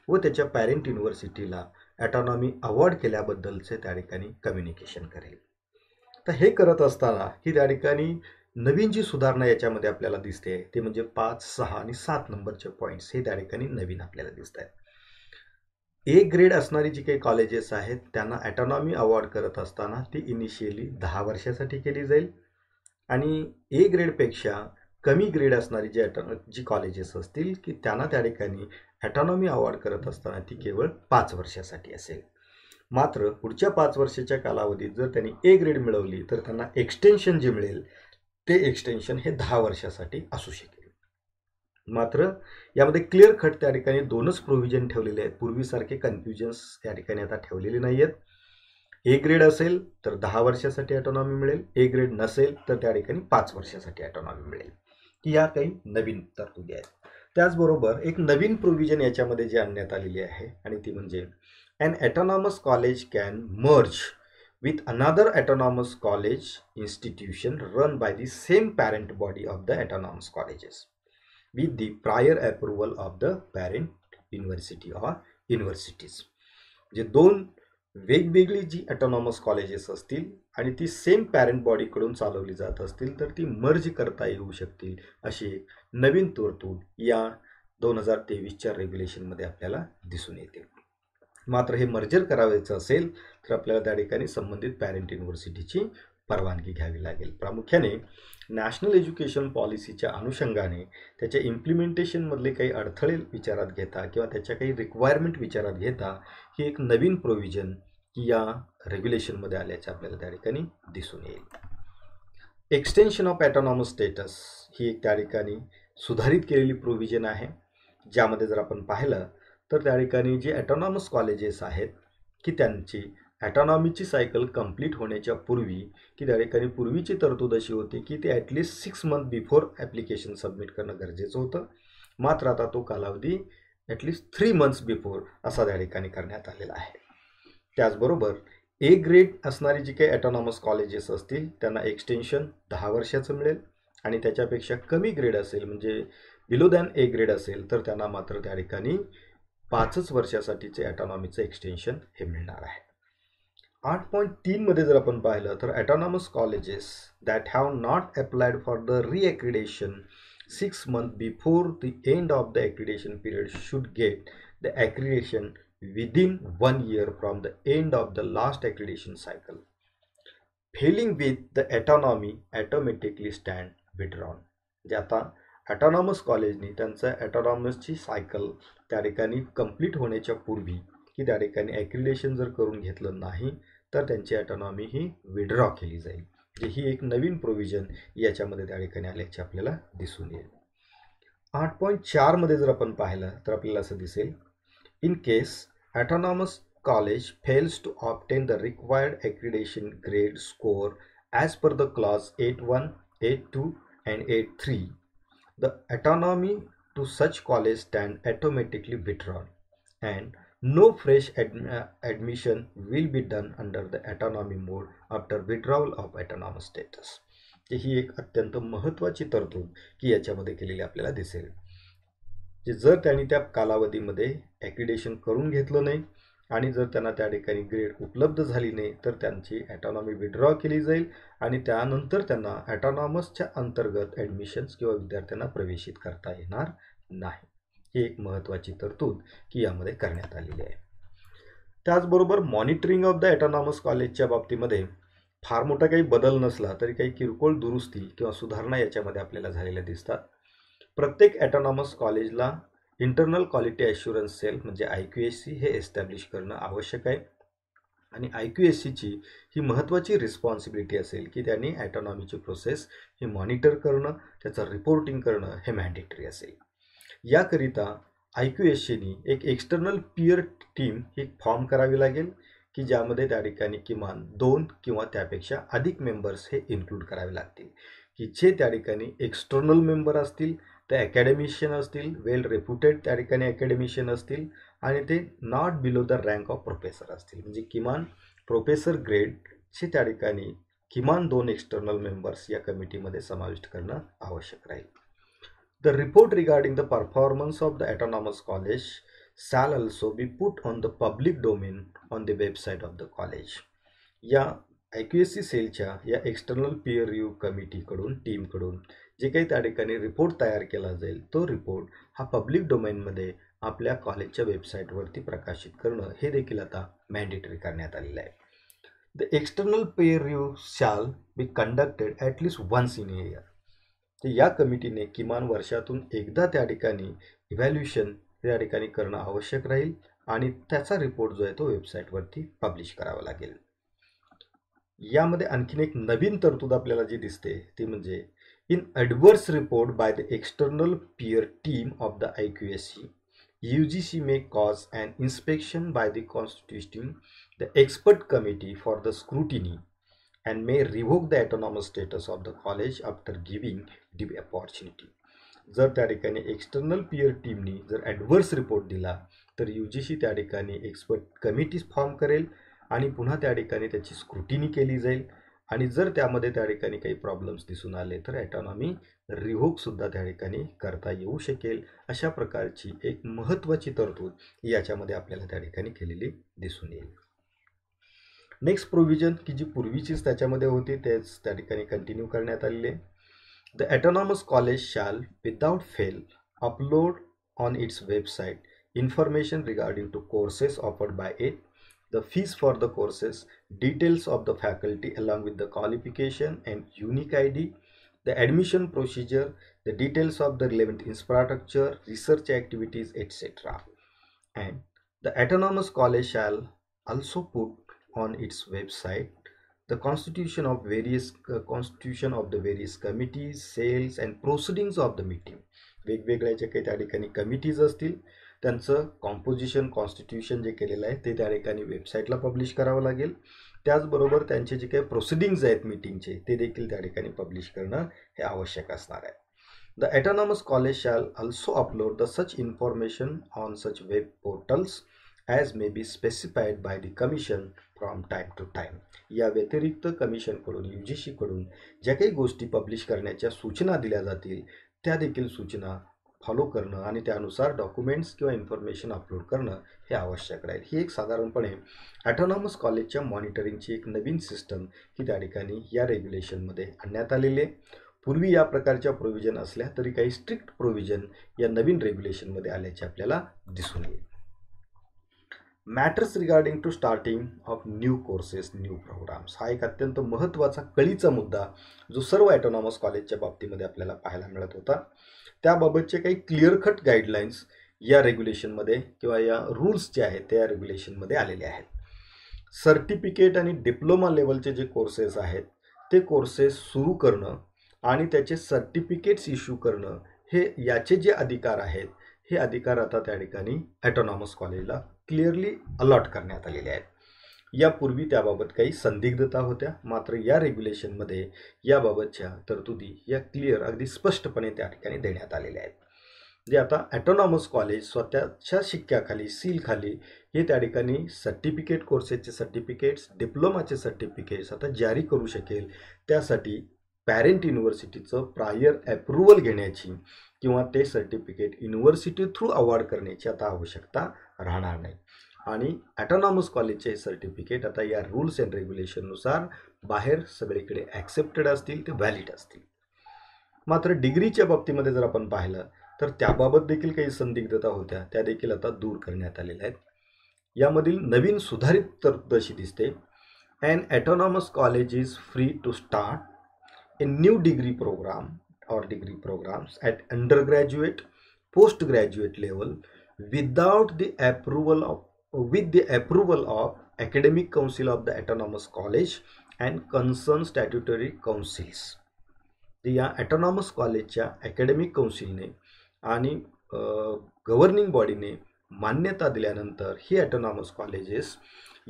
[SPEAKER 1] व त्याच्या पॅरेंट युनिव्हर्सिटीला ॲटॉनॉमी अवॉर्ड केल्याबद्दलचे त्या ठिकाणी कम्युनिकेशन करेल तर हे करत असताना ही त्या ठिकाणी नवीन जी सुधारणा याच्यामध्ये आपल्याला दिसते ते म्हणजे पाच सहा आणि सात नंबरचे पॉईंट्स हे त्या ठिकाणी नवीन आपल्याला दिसत आहेत ए ग्रेड असणारी जी काही कॉलेजेस आहेत त्यांना ॲटॉनॉमी अवॉर्ड करत असताना ती इनिशियली दहा वर्षासाठी केली जाईल आणि ए ग्रेडपेक्षा कमी ग्रेड असणारी जी ॲटॉ जी कॉलेजेस असतील की त्यांना त्या ठिकाणी ॲटॉनॉमी अवॉर्ड करत असताना ती केवळ पाच वर्षासाठी असेल मात्र पुढच्या पाच वर्षाच्या कालावधीत जर त्यांनी ए ग्रेड मिळवली तर त्यांना एक्सटेन्शन जे मिळेल ते एक्सटेन्शन हे दहा वर्षासाठी असू शकेल मात्र यामध्ये क्लिअर कट त्या ठिकाणी दोनच प्रोव्हिजन ठेवलेले आहेत पूर्वीसारखे कन्फ्युजन्स त्या ठिकाणी आता ठेवलेले नाही आहेत ए ग्रेड असेल तर दहा वर्षासाठी ॲटॉनॉमी मिळेल ए ग्रेड नसेल तर त्या ठिकाणी पाच वर्षासाठी ॲटॉनॉमी मिळेल की या काही नवीन तरतुदी आहेत त्याचबरोबर एक नवीन प्रोव्हिजन याच्यामध्ये जे आणण्यात आलेली आहे आणि ती म्हणजे an autonomous college can merge with another autonomous college institution run by the same parent body of the autonomous colleges with the prior approval of the parent university or universities जे दोन वेगवेगळी जी ॲटॉनॉमस कॉलेजेस असतील आणि ती same parent बॉडीकडून चालवली जात असतील तर ती मर्ज करता येऊ शकतील अशी एक नवीन तरतूद या दोन हजार तेवीसच्या रेग्युलेशनमध्ये आपल्याला दिसून येते मात्र हे मर्जर करावायचं असेल तर आपल्याला त्या ठिकाणी संबंधित पॅरेंट युनिव्हर्सिटीची परवानगी घ्यावी लागेल प्रामुख्याने नॅशनल एज्युकेशन पॉलिसीच्या अनुषंगाने त्याच्या इम्प्लिमेंटेशनमधले काही अडथळे विचारात घेता किंवा त्याच्या काही रिक्वायरमेंट विचारात घेता ही एक नवीन प्रोव्हिजन या रेग्युलेशनमध्ये आल्याचे आपल्याला त्या ठिकाणी दिसून येईल एक्सटेन्शन ऑफ ॲटॉनॉमस स्टेटस ही एक त्या ठिकाणी सुधारित केलेली प्रोव्हिजन आहे ज्यामध्ये जर आपण पाहिलं तर त्या ठिकाणी जे ॲटॉनॉमस कॉलेजेस आहेत की त्यांची ॲटॉनॉमीची सायकल कंप्लीट होण्याच्या पूर्वी की त्या ठिकाणी पूर्वीची तरतूद अशी होती की ते at least six month before application submit करणं गरजेचं होतं मात्र आता तो कालावधी ॲटलीस्ट थ्री मंथ्स बिफोर असा त्या ठिकाणी करण्यात आलेला आहे त्याचबरोबर ए ग्रेड असणारी जी काही ॲटॉनॉमस कॉलेजेस असतील त्यांना एक्सटेन्शन दहा वर्षाचं मिळेल आणि त्याच्यापेक्षा कमी ग्रेड असेल म्हणजे बिलो दॅन ए ग्रेड असेल तर त्यांना मात्र त्या ठिकाणी पाचच वर्षासाठीचे ॲटॉनॉमीचं एक्सटेन्शन हे मिळणार आहे आठ पॉईंट तीनमध्ये जर आपण पाहिलं तर autonomous colleges that have not applied for the reaccreditation six month before the end of the accreditation period should get the accreditation within one year from the end of the last accreditation cycle failing with the autonomy automatically stand withdrawn जे आता ॲटॉनॉमस कॉलेजनी त्यांचं ॲटॉनॉमसची cycle त्या ठिकाणी complete होण्याच्या पूर्वी की त्या ठिकाणी ॲक्रिडेशन जर करून घेतलं नाही तर त्यांची अटॉनॉमी ही विड्रॉ केली जाईल म्हणजे ही एक नवीन प्रोव्हिजन याच्यामध्ये त्या ठिकाणी आल्याचे आपल्याला दिसून येईल आठ पॉईंट चारमध्ये जर आपण पाहिलं तर आपल्याला असं दिसेल in case autonomous college fails to obtain the required accreditation grade score as per the clause eight one eight two and eight three the autonomy to such college stand automatically withdrawn and No fresh admi uh, admission will be done under the autonomy mode after withdrawal of autonomous status. ही एक अत्यंत महत्त्वाची तरतूद की याच्यामध्ये केलेली आपल्याला दिसेल जे जर त्यांनी त्या कालावधीमध्ये ॲक्रिडेशन करून घेतलं नाही आणि जर त्यांना त्या ठिकाणी ग्रेड उपलब्ध झाली नाही तर त्यांची ॲटॉनॉमी विड्रॉ केली जाईल आणि त्यानंतर त्यांना ॲटॉनॉमसच्या अंतर्गत ॲडमिशन्स किंवा विद्यार्थ्यांना प्रवेशित करता येणार नाही ही एक महत्त्वाची तरतूद की यामध्ये करण्यात आलेली आहे त्याचबरोबर मॉनिटरिंग ऑफ द ॲटॉनॉमस कॉलेजच्या बाबतीमध्ये फार मोठा काही बदल नसला तरी काही किरकोळ दुरुस्ती किंवा सुधारणा याच्यामध्ये आपल्याला झालेल्या दिसतात प्रत्येक ॲटॉनॉमस कॉलेजला इंटरनल क्वालिटी ॲश्युरन्स सेल म्हणजे आय क्यू एस सी हे एस्टॅब्लिश करणं आवश्यक आहे आणि आय क्यू एस सीची ही महत्त्वाची रिस्पॉन्सिबिलिटी असेल की त्यांनी ॲटॉनॉमीची प्रोसेस हे मॉनिटर करणं त्याचं रिपोर्टिंग करणं हे मॅन्डेटरी असेल याकरिता आय क्यू एस सीनी एक एक्स्टर्नल पियर टीम ही फॉर्म करावी लागेल की ज्यामध्ये त्या ठिकाणी किमान दोन किंवा त्यापेक्षा अधिक मेंबर्स हे इन्क्लूड करावे लागतील की जे त्या ठिकाणी एक्स्टर्नल मेंबर असतील ते अकॅडमिशियन असतील वेल रेप्युटेड त्या ठिकाणी अकॅडमिशियन असतील आणि ते not below the rank of professor असतील म्हणजे किमान प्रोफेसर ग्रेडचे त्या ठिकाणी किमान दोन एक्स्टर्नल मेंबर्स या कमिटीमध्ये समाविष्ट करणं आवश्यक राहील The report regarding the performance of the Autonomous College shall also be put on the public domain on the website of the college. या ॲक्युएसी सेलच्या या एक्सटर्नल पीअर रिव्ह्यू कमिटीकडून टीमकडून जे काही त्या ठिकाणी रिपोर्ट तयार केला जाईल तो रिपोर्ट हा पब्लिक डोमेनमध्ये आपल्या कॉलेजच्या वेबसाईटवरती प्रकाशित करणं हे देखील आता मॅन्डेटरी करण्यात आलेलं आहे the external peer review shall be conducted at least once in year ते या कमिटीने किमान वर्षातून एकदा त्या ठिकाणी इव्हॅल्युएशन त्या ठिकाणी करणं आवश्यक राहील आणि त्याचा रिपोर्ट जो आहे तो वेबसाईटवरती पब्लिश करावा लागेल यामध्ये आणखीन एक नवीन तरतूद आपल्याला जी दिसते ती म्हणजे in adverse report by the external peer team of the I Q S C U G C may cause and inspection by the constitution the expert committee for the scrutiny and may revoke the autonomous status of the college after giving the opportunity जर त्या ठिकाणी external peer टीमनी जर adverse report दिला तर you G C त्या ठिकाणी expert committees form करेल आणि पुन्हा त्या ठिकाणी त्याची स्क्रुटिनी केली जाईल आणि जर त्यामध्ये त्या ठिकाणी काही प्रॉब्लेम्स दिसून आले तर ॲटॉनॉमी रिव्होकसुद्धा त्या ठिकाणी करता येऊ शकेल अशा प्रकारची एक महत्त्वाची तरतूद याच्यामध्ये आपल्याला त्या ठिकाणी केलेली दिसून येईल नेक्स्ट प्रोव्हिजन की जी पूर्वीचीच त्याच्यामध्ये होती तेच त्या ठिकाणी कंटिन्यू करण्यात आलेले the autonomous college shall without fail upload on its website information regarding to courses offered by it, the fees for the courses, details of the faculty along with the qualification and unique ID, the admission procedure, the details of the relevant infrastructure, research activities, etc. And the autonomous college shall also put on its website the constitution of various uh, constitution of the various committees sales and proceedings of the meeting वेगवेगळ्या जे काही त्या ठिकाणी committees असतील त्यांचं composition constitution जे केलेलं आहे ते त्या ठिकाणी वेबसाईटला पब्लिश करावं लागेल त्याचबरोबर त्यांचे जे काही प्रोसिडिंग्ज आहेत मीटिंगचे ते देखील त्या ठिकाणी पब्लिश करणं हे आवश्यक असणार आहे the autonomous college shall also upload the such information on such web portals as may be specified by the commission from time to time या व्यतिरिक्त कमिशनकडून यू जी सीकडून ज्या काही गोष्टी पब्लिश करण्याच्या सूचना दिल्या जातील त्या देखील सूचना फॉलो करणं आणि त्यानुसार डॉक्युमेंट्स किंवा इन्फॉर्मेशन अपलोड करणं हे आवश्यक राहील ही एक साधारणपणे ॲटॉनॉमस कॉलेजच्या मॉनिटरिंगची एक नवीन सिस्टम ही त्या ठिकाणी या रेग्युलेशनमध्ये आणण्यात आलेली आहे पूर्वी या प्रकारच्या प्रोव्हिजन असल्या तरी काही स्ट्रिक्ट प्रोव्हिजन या नवीन रेग्युलेशनमध्ये आल्याचे आपल्याला दिसून येईल matters regarding to starting of new courses new programs हा एक अत्यंत महत्त्वाचा कळीचा मुद्दा जो सर्व ॲटोनॉमस कॉलेजच्या बाबतीमध्ये आपल्याला पाहायला मिळत होता त्याबाबतचे काही क्लिअर कट गाईडलाईन्स या रेग्युलेशनमध्ये किंवा या रूल्स जे आहेत त्या रेग्युलेशनमध्ये आलेले आहेत सर्टिफिकेट आणि डिप्लोमा लेवलचे जे कोर्सेस आहेत ते कोर्सेस सुरू करणं आणि त्याचे सर्टिफिकेट्स इश्यू करणं हे याचे जे अधिकार आहेत हे अधिकार आता त्या ठिकाणी ॲटोनॉमस कॉलेजला क्लिअरली अलॉट करण्यात आलेले आहेत यापूर्वी त्याबाबत काही संदिग्धता होत्या मात्र या रेग्युलेशनमध्ये याबाबतच्या तरतुदी या क्लिअर अगदी स्पष्टपणे त्या ठिकाणी देण्यात आलेल्या आहेत जे आता ॲटोनॉमस कॉलेज स्वतःच्या शिक्क्याखाली सीलखाली हे त्या ठिकाणी सर्टिफिकेट कोर्सेसचे सर्टिफिकेट्स डिप्लोमाचे सर्टिफिकेट्स आता जारी करू शकेल त्यासाठी पॅरेंट युनिव्हर्सिटीचं प्रायर ॲप्रुवल घेण्याची किंवा ते सर्टिफिकेट युनिव्हर्सिटी थ्रू अवॉर्ड करण्याची आता आवश्यकता राहणार नाही आणि ॲटॉनॉमस कॉलेजचे सर्टिफिकेट आता या रूल्स अँड रेग्युलेशननुसार बाहेर सगळीकडे ॲक्सेप्टेड असतील ते व्हॅलिड असतील मात्र डिग्रीच्या बाबतीमध्ये जर आपण पाहिलं तर त्याबाबत देखील काही संदिग्धता होत्या त्या देखील आता दूर करण्यात आलेल्या आहेत यामधील नवीन सुधारित तरतूद अशी दिसते and autonomous college is free to start a new degree program or degree programs at undergraduate postgraduate level without the approval of with the approval of academic council of the autonomous college and concern statutory councils या autonomous कॉलेजच्या ani कौन्सिलने आणि governing uh, बॉडीने मान्यता दिल्यानंतर ही ॲटॉनॉमस colleges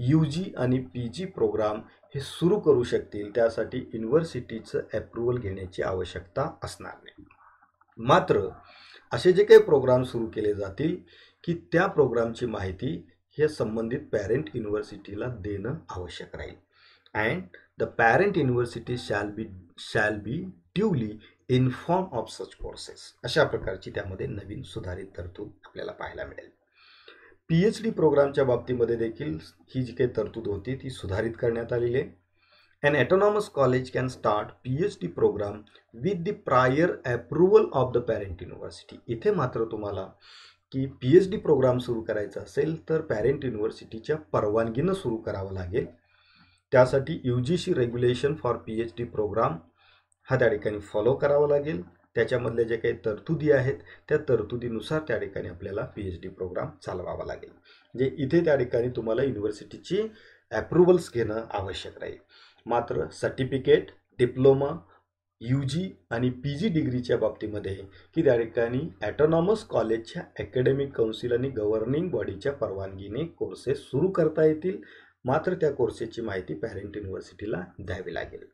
[SPEAKER 1] you जी आणि P G programme हे सुरू करू शकतील त्यासाठी युनिव्हर्सिटीचं ॲप्रुव्हल घेण्याची आवश्यकता असणार नाही मात्र असे जे काही प्रोग्राम सुरू केले जातील की त्या प्रोग्रामची माहिती हे संबंधित पॅरेंट युनिव्हर्सिटीला देणं आवश्यक राहील and the parent university shall be shall be duly inform of such courses अशा प्रकारची त्यामध्ये नवीन सुधारित तरतूद आपल्याला पाहायला मिळेल पी एच डी प्रोग्रामच्या बाबतीमध्ये देखील ही जी काही तरतूद होती ती सुधारित करण्यात आलेली आहे An autonomous college can start PhD program with the prior approval of the parent university. इथे मात्र तुम्हाला की पी एच डी प्रोग्राम सुरू करायचा असेल तर पॅरेंट युनिव्हर्सिटीच्या परवानगीनं सुरू करावं लागेल त्यासाठी U G C regulation for P H D program हा त्या ठिकाणी फॉलो करावा लागेल त्याच्यामधल्या जे काही तरतुदी आहेत त्या तरतुदीनुसार त्या ठिकाणी आपल्याला पी एच डी प्रोग्राम चालवावा लागेल म्हणजे इथे त्या ठिकाणी तुम्हाला युनिव्हर्सिटीची ॲप्रुवल्स घेणं आवश्यक राहील मात्र सर्टिफिकेट डिप्लोमा यू जी आणि पी जी डिग्रीच्या बाबतीमध्ये की त्या ठिकाणी ॲटोनॉमस कॉलेजच्या अकॅडमिक काउन्सिल आणि गव्हर्निंग बॉडीच्या परवानगीने कोर्सेस सुरू करता येतील मात्र त्या कोर्सेसची माहिती पॅरेंट युनिव्हर्सिटीला द्यावी लागेल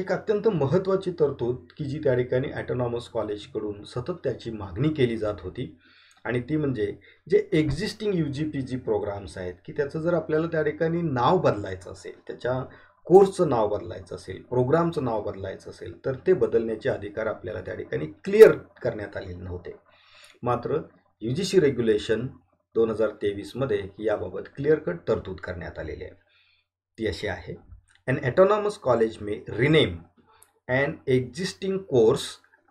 [SPEAKER 1] एक अत्यंत महत्त्वाची तरतूद की जी त्या ठिकाणी ॲटोनॉमस कॉलेजकडून सतत त्याची मागणी केली जात होती आणि ती म्हणजे जे existing U G P G programs आहेत की त्याचं जर आपल्याला त्या ठिकाणी नाव बदलायचं असेल त्याच्या कोर्सचं नाव बदलायचं असेल प्रोग्रामचं नाव बदलायचं असेल तर ते बदलण्याचे अधिकार आपल्याला त्या ठिकाणी क्लिअर करण्यात आलेले नव्हते मात्र यू जी सी रेग्युलेशन दोन हजार तेवीसमध्ये याबाबत क्लिअर कट तरतूद करण्यात आलेली आहे ती अशी आहे and autonomous college may rename and existing course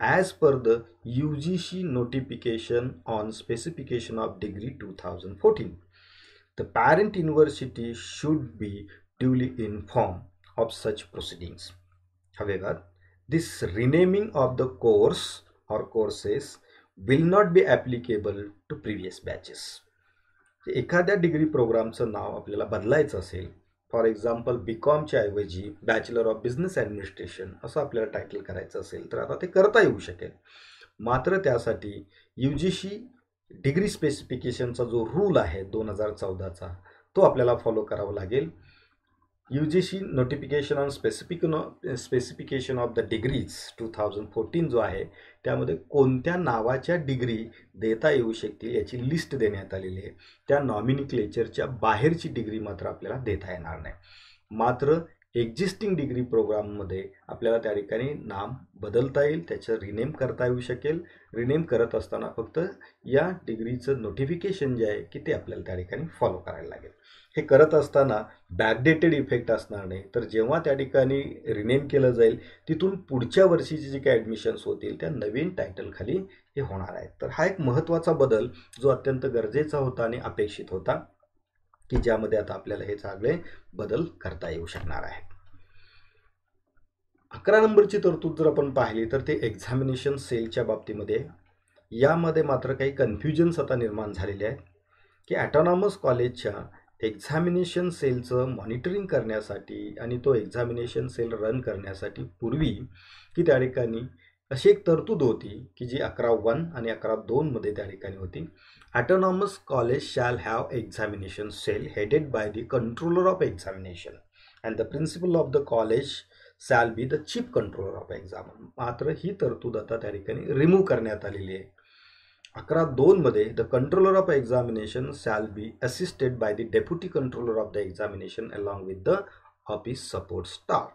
[SPEAKER 1] as per the UGC notification on specification of degree 2014. The parent university should be duly informed of such proceedings. However, this renaming of the course or courses will not be applicable to previous batches. एखाद्या degree प्रोग्रामचं नाव आपल्याला बदलायचं असेल for example बी कॉमच्या ऐवजी bachelor of business administration असं आपल्याला टायटल करायचं असेल तर आता ते करता येऊ शकेल मात्र त्यासाठी यू सी डिग्री स्पेसिफिकेशनचा जो रूल आहे दोन हजार चौदाचा तो आपल्याला फॉलो करावा लागेल UGC notification on no specification of the degrees two thousand fourteen जो आहे त्यामध्ये कोणत्या नावाच्या डिग्री देता येऊ शकतील याची लिस्ट देण्यात आलेली आहे त्या नॉमिनिक्लेचरच्या बाहेरची डिग्री मात्र आपल्याला देता येणार नाही मात्र एक्झिस्टिंग डिग्री प्रोग्राममध्ये आपल्याला त्या ठिकाणी नाम बदलता येईल त्याचं रिनेम करता येऊ शकेल रिनेम करत असताना फक्त या डिग्रीचं नोटिफिकेशन जे आहे की ते आपल्याला त्या ठिकाणी फॉलो करायला लागेल हे करत असताना बॅकडेटेड इफेक्ट असणार नाही तर जेव्हा त्या ठिकाणी रिनेम केलं जाईल तिथून पुढच्या वर्षीचे जे काही ॲडमिशन्स होतील त्या नवीन टायटलखाली हे होणार आहेत तर हा एक महत्त्वाचा बदल जो अत्यंत गरजेचा होता आणि अपेक्षित होता की ज्यामध्ये आता आपल्याला हे चांगले बदल करता येऊ शकणार आहे अकरा नंबरची तरतूद जर आपण पाहिली तर ते एक्झामिनेशन सेलच्या बाबतीमध्ये यामध्ये मात्र काही कन्फ्युजन्स आता निर्माण झालेले आहेत की ॲटॉनॉमस कॉलेजच्या एक्झामिनेशन सेलचं मॉनिटरिंग करण्यासाठी आणि तो एक्झामिनेशन सेल रन करण्यासाठी पूर्वी की त्या ठिकाणी अशी एक तरतूद होती की जी अकरा वन आणि अकरा दोनमध्ये त्या ठिकाणी होती autonomous college shall have examination cell headed by the controller of examination and the principal of the college shall be the chief controller of exam मात्र ही तरतूद आता त्या ठिकाणी रिमूव्ह करण्यात आलेली आहे अकरा दोनमध्ये the controller of examination shall be assisted by the deputy controller of the examination along with the office support staff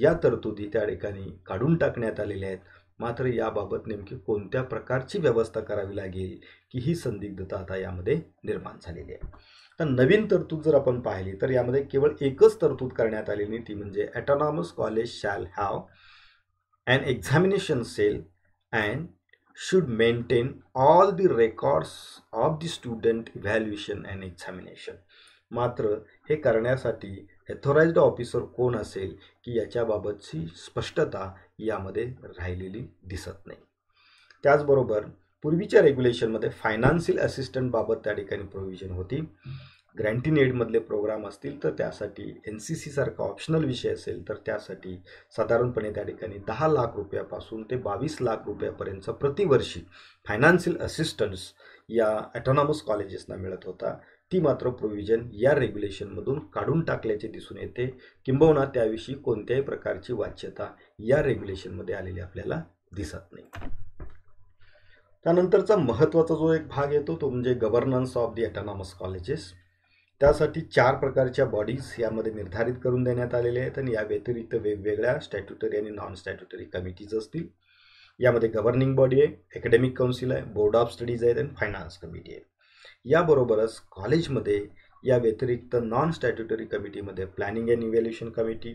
[SPEAKER 1] या तरतुदी त्या ठिकाणी काढून टाकण्यात आलेल्या आहेत मात्र याबाबत नेमकी कोणत्या प्रकारची व्यवस्था करावी लागेल की ही संदिग्धता आता यामध्ये निर्माण झालेली आहे तर नवीन तरतूद जर आपण पाहिली तर यामध्ये केवळ एकच तरतूद करण्यात आलेली ती म्हणजे autonomous college shall have and examination cell and should maintain all the records of the student evaluation and examination मात्र हे करण्यासाठी ॲथोराइज्ड ऑफिसर कोण असेल की याच्याबाबतची स्पष्टता यामध्ये राहिलेली दिसत नाही त्याचबरोबर पूर्वीच्या रेग्युलेशनमध्ये फायनान्शियल असिस्टंटबाबत त्या ठिकाणी प्रोव्हिजन होती ग्रँटीन एडमधले प्रोग्राम असतील तर त्यासाठी एन सी सारखा ऑप्शनल विषय असेल तर त्यासाठी साधारणपणे त्या ठिकाणी दहा लाख रुपयापासून ते बावीस लाख रुपयापर्यंत प्रतिवर्षी फायनान्शियल असिस्टन्स या ॲटॉनॉमस कॉलेजेसना मिळत होता ती मात्र प्रोव्हिजन या रेग्युलेशनमधून काढून टाकल्याचे दिसून येते किंबहुना त्याविषयी कोणत्याही प्रकारची वाच्यता या रेग्युलेशनमध्ये आलेली आपल्याला दिसत नाही त्यानंतरचा महत्त्वाचा जो एक भाग येतो तो म्हणजे governance of the autonomous colleges त्यासाठी चार प्रकारच्या बॉडीज यामध्ये निर्धारित करून देण्यात आलेल्या आहेत आणि या व्यतिरिक्त वेगवेगळ्या स्टॅट्युटरी आणि नॉन स्टॅट्युटरी कमिटीज असतील यामध्ये गव्हर्निंग बॉडी आहे अकॅडमिक काउन्सिल आहे बोर्ड ऑफ स्टडीज आहेत आणि फायनान्स कमिटी आहे याबरोबरच कॉलेजमध्ये या व्यतिरिक्त नॉन स्टॅट्युटरी कमिटीमध्ये planning and evaluation committee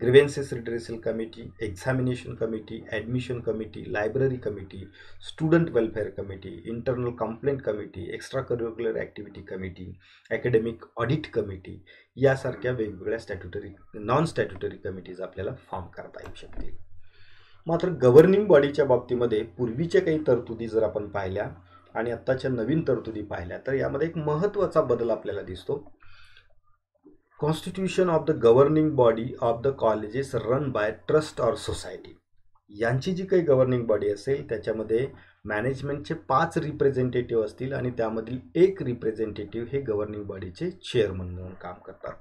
[SPEAKER 1] grievances redressal committee examination committee admission committee library committee student welfare committee internal complaint committee extra curricular activity committee academic audit committee यासारख्या वेगवेगळ्या स्टॅट्युटरी नॉन स्टॅट्युटरी कमिटीज आपल्याला form करता येऊ शकतील मात्र governing बॉडीच्या बाबतीमध्ये पूर्वीच्या काही तरतुदी जर आपण पाहिल्या आणि आत्ताच्या नवीन तरतुदी पाहिल्या तर यामध्ये एक महत्त्वाचा बदल आपल्याला दिसतो constitution of the governing body of the colleges run by trust or society यांची जी काही गव्हर्निंग बॉडी असेल त्याच्यामध्ये मॅनेजमेंटचे पाच रिप्रेझेंटेटिव्ह असतील आणि त्यामधील एक रिप्रेझेंटेटिव्ह हे गव्हर्निंग बॉडीचे चेअरमन म्हणून काम करतात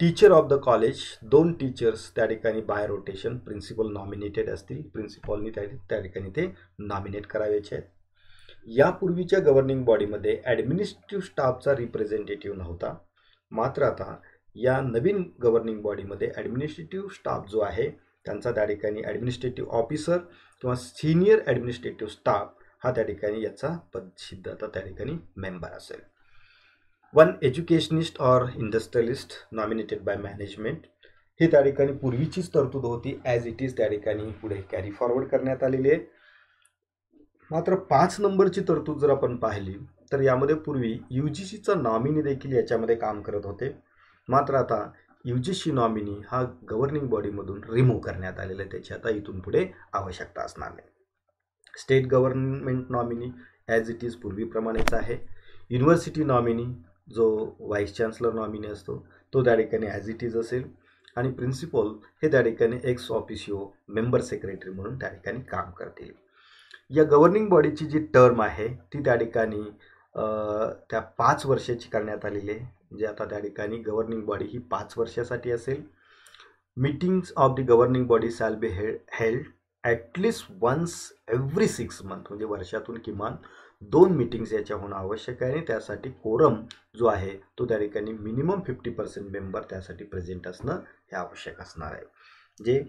[SPEAKER 1] टीचर ऑफ द कॉलेज दोन टीचर्स त्या ठिकाणी बाय रोटेशन प्रिन्सिपल नॉमिनेटेड असतील प्रिन्सिपलनी त्या त्या ठिकाणी ते नॉमिनेट करावेचे आहेत यापूर्वीच्या गव्हर्निंग बॉडीमध्ये ॲडमिनिस्ट्रेटिव्ह स्टाफचा रिप्रेझेंटेटिव्ह नव्हता मात्र आता या नवीन गव्हर्निंग बॉडीमध्ये ॲडमिनिस्ट्रेटिव्ह स्टाफ जो आहे त्यांचा त्या ठिकाणी ॲडमिनिस्ट्रेटिव्ह ऑफिसर किंवा सिनियर ॲडमिनिस्ट्रेटिव्ह स्टाफ हा त्या ठिकाणी याचा पदसिद्ध आता त्या ठिकाणी मेंबर असेल one educationist or industrialist nominated by management हे त्या ठिकाणी पूर्वीचीच तरतूद होती ॲज इट इज त्या ठिकाणी पुढे कॅरी फॉरवर्ड करण्यात आलेली आहे मात्र पाच नंबरची तरतूद जर आपण पाहिली तर यामध्ये पूर्वी यू जी सीचा नॉमिनी देखील याच्यामध्ये काम करत होते मात्र आता यू जी सी नॉमिनी हा गव्हर्निंग बॉडीमधून रिमूव्ह करण्यात आलेला आहे त्याची आता इथून पुढे आवश्यकता असणार नाही state government nominee as it is पूर्वीप्रमाणेच आहे युनिव्हर्सिटी नॉमिनी जो व्हाईस चान्सलर नॉमिनी असतो तो त्या ठिकाणी ॲज इट इज असेल आणि प्रिन्सिपल हे त्या ठिकाणी एक्स ऑफिसिओ मेंबर सेक्रेटरी म्हणून त्या ठिकाणी काम करतील या गव्हर्निंग बॉडीची जी टर्म आहे ती त्या ठिकाणी त्या पाच वर्षाची करण्यात आलेली आहे म्हणजे आता त्या ठिकाणी गव्हर्निंग बॉडी ही पाच वर्षासाठी असेल meetings of the governing body shall be held held at least once every six month म्हणजे वर्षातून किमान दोन मीटिंग्स याच्या होणं आवश्यक आहे आणि त्यासाठी कोरम जो आहे तो त्या ठिकाणी मिनिमम फिफ्टी पर्सेंट मेंबर त्यासाठी प्रेझेंट असणं हे आवश्यक असणार आहे जे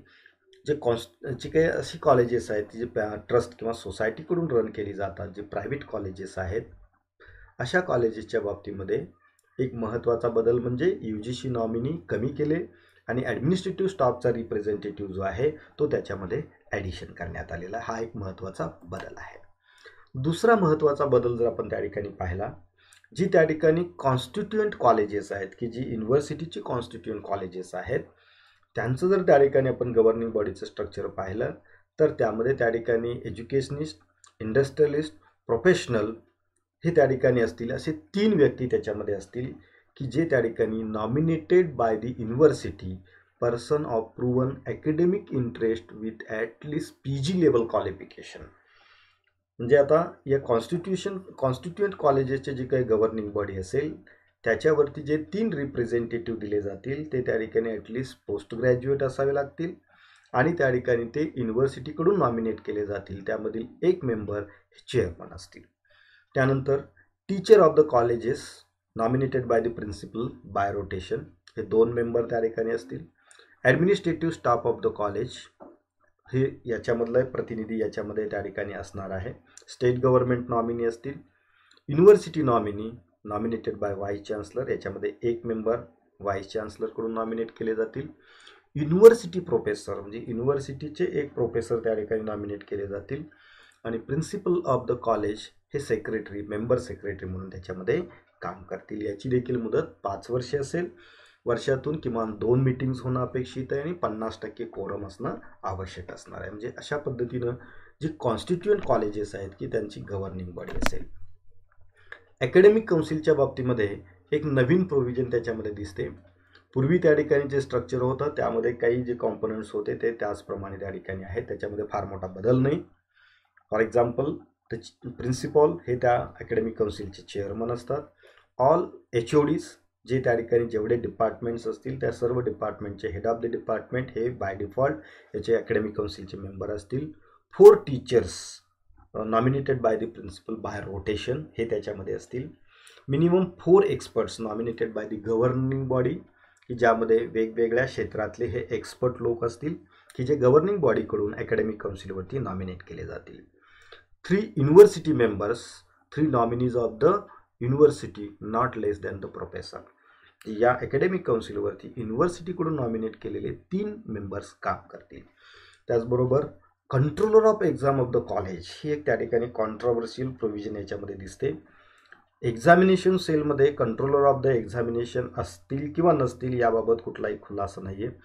[SPEAKER 1] जे कॉन्स जे काही अशी कॉलेजेस आहेत ती जे ट्रस्ट किंवा सोसायटीकडून रन केली जातात जे प्रायव्हेट कॉलेजेस आहेत अशा कॉलेजेसच्या बाबतीमध्ये एक महत्त्वाचा बदल म्हणजे यू जी सी नॉमिनी कमी केले आणि ॲडमिनिस्ट्रेटिव्ह स्टाफचा रिप्रेझेंटेटिव्ह जो आहे तो त्याच्यामध्ये ॲडिशन करण्यात आलेला हा एक महत्त्वाचा बदल आहे दुसरा महत्त्वाचा बदल जर आपण त्या ठिकाणी पाहिला जी त्या ठिकाणी कॉन्स्टिट्युएंट कॉलेजेस आहेत की जी युनिव्हर्सिटीची कॉन्स्टिट्युएंट कॉलेजेस आहेत त्यांचं जर त्या ठिकाणी आपण गव्हर्निंग बॉडीचं स्ट्रक्चर पाहिलं तर त्यामध्ये त्या ठिकाणी एज्युकेशनिस्ट इंडस्ट्रियलिस्ट प्रोफेशनल हे त्या ठिकाणी असतील असे तीन व्यक्ती त्याच्यामध्ये असतील की जे त्या ठिकाणी nominated by the university person of proven academic interest with at least P G level qualification म्हणजे आता या कॉन्स्टिट्युशन कॉन्स्टिट्युएंट कॉलेजेसचे जे काही गव्हर्निंग बॉडी असेल त्याच्यावरती जे तीन रिप्रेझेंटेटिव्ह दिले जातील ते त्या ठिकाणी ॲटलिस्ट पोस्ट ग्रॅज्युएट असावे लागतील आणि त्या ठिकाणी ते युनिव्हर्सिटीकडून नॉमिनेट केले जातील त्यामधील एक मेंबर हे चेअरमन असतील त्यानंतर teacher of the colleges nominated by the principal by rotation हे दोन मेंबर त्या ठिकाणी असतील administrative staff of the college हे याच्यामधलं प्रतिनिधी याच्यामध्ये त्या ठिकाणी असणार आहे स्टेट गव्हर्नमेंट नॉमिनी असतील university nominee nominated by vice chancellor याच्यामध्ये एक मेंबर व्हाईस चान्सलरकडून नॉमिनेट केले जातील युनिव्हर्सिटी प्रोफेसर म्हणजे युनिव्हर्सिटीचे एक प्रोफेसर त्या ठिकाणी नॉमिनेट केले जातील आणि प्रिन्सिपल ऑफ द कॉलेज हे सेक्रेटरी मेंबर सेक्रेटरी म्हणून त्याच्यामध्ये काम करतील याची देखील मुदत पाच वर्षे असेल वर्षातून किमान दोन मीटिंग्स होणं अपेक्षित आहे आणि पन्नास टक्के कोरम असणं आवश्यक असणार आहे म्हणजे अशा पद्धतीनं जी कॉन्स्टिट्युएंट कॉलेजेस आहेत की त्यांची गव्हर्निंग बॉडी असेल अकॅडमिक कौन्सिलच्या बाबतीमध्ये एक नवीन प्रोव्हिजन त्याच्यामध्ये दिसते पूर्वी त्या ठिकाणी जे स्ट्रक्चर होतं त्यामध्ये काही जे कॉम्पोनंट्स होते ते त्याचप्रमाणे त्या ठिकाणी आहेत त्याच्यामध्ये फार मोठा बदल नाही फॉर एक्झाम्पल द प्रिन्सिपॉल हे त्या अकॅडमिक कौन्सिलचे चेअरमन असतात ऑल एच ओ जे त्या ठिकाणी जेवढे डिपार्टमेंट्स असतील त्या सर्व डिपार्टमेंटचे हेड ऑफ द डिपार्टमेंट हे बाय डिफॉल्ट याचे अकॅडमिक कौन्सिलचे मेंबर असतील four teachers nominated by the principal by rotation हे त्याच्यामध्ये असतील minimum four experts nominated by the governing body की ज्यामध्ये वेगवेगळ्या क्षेत्रातले हे एक्सपर्ट लोक असतील की जे गव्हर्निंग बॉडीकडून अकॅडमिक काउन्सिलवरती नॉमिनेट केले जातील three university members three nominees of the university not less than the professor या अकॅडमिक काउन्सिलवरती युनिव्हर्सिटीकडून नॉमिनेट केलेले तीन मेंबर्स काम करतील त्याचबरोबर controller of exam of the college ही एक त्या ठिकाणी कॉन्ट्रॉवर्शियल प्रोव्हिजन याच्यामध्ये दिसते एक्झामिनेशन सेलमध्ये कंट्रोलर ऑफ द एक्झामिनेशन असतील किंवा नसतील याबाबत कुठलाही खुलासा नाही आहे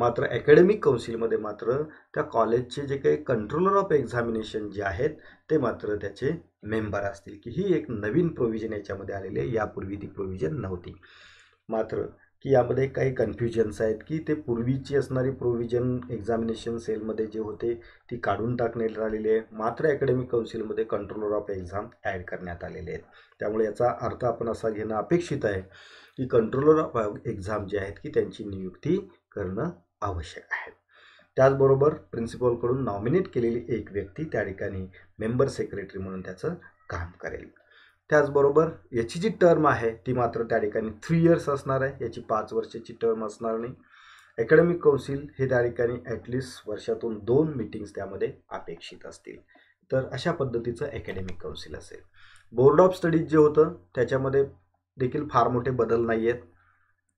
[SPEAKER 1] मात्र अकॅडमिक कौन्सिलमध्ये मात्र त्या कॉलेजचे जे काही कंट्रोलर ऑफ एक्झामिनेशन जे आहेत ते मात्र त्याचे मेंबर असतील की ही एक नवीन प्रोव्हिजन याच्यामध्ये आलेली आहे यापूर्वी ती प्रोव्हिजन नव्हती मात्र की यामध्ये काही कन्फ्युजन्स आहेत की ते पूर्वीची असणारी प्रोव्हिजन एक्झामिनेशन सेलमध्ये जे होते ती काढून टाकण्यात आलेली आहे मात्र अकॅडमिक काउन्सिलमध्ये कंट्रोलर ऑफ एक्झाम ॲड करण्यात आलेले आहेत त्यामुळे याचा अर्थ आपण असा घेणं अपेक्षित आहे की कंट्रोलर ऑफ एक्झाम जे आहेत की त्यांची नियुक्ती करणं आवश्यक आहे त्याचबरोबर प्रिन्सिपलकडून नॉमिनेट केलेली एक व्यक्ती त्या ठिकाणी मेंबर सेक्रेटरी म्हणून त्याचं काम करेल त्याचबरोबर याची जी टर्म आहे ती मात्र त्या ठिकाणी थ्री इयर्स असणार आहे याची पाच वर्षाची टर्म असणार नाही अकॅडमिक कौन्सिल हे त्या ठिकाणी ॲटलिस्ट वर्षातून दोन मिटिंग्स त्यामध्ये अपेक्षित असतील तर अशा पद्धतीचं अकॅडमिक कौन्सिल असेल बोर्ड ऑफ स्टडीज जे होतं त्याच्यामध्ये देखील फार मोठे बदल नाही आहेत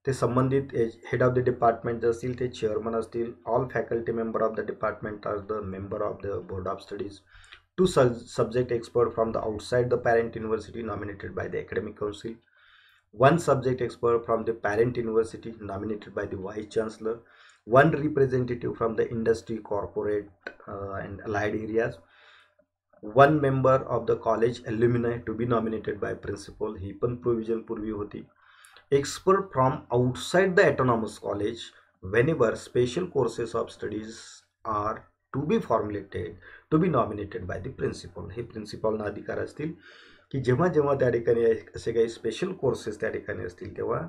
[SPEAKER 1] ते संबंधित हेड ऑफ द डिपार्टमेंट जे असतील ते चेअरमन असतील all faculty member of the department are the member of the board of studies two subject expert from the outside the parent university nominated by the academic council one subject expert from the parent university nominated by the vice chancellor one representative from the industry corporate uh, and allied areas one member of the college alumni to be nominated by principal ही पण provision purvi होती expert from outside the autonomous college whenever special courses of studies are to be formulated to be nominated by the principal हे प्रिन्सिपलना अधिकार असतील की जेव्हा जेव्हा त्या ठिकाणी असे काही स्पेशल कोर्सेस त्या ठिकाणी असतील तेव्हा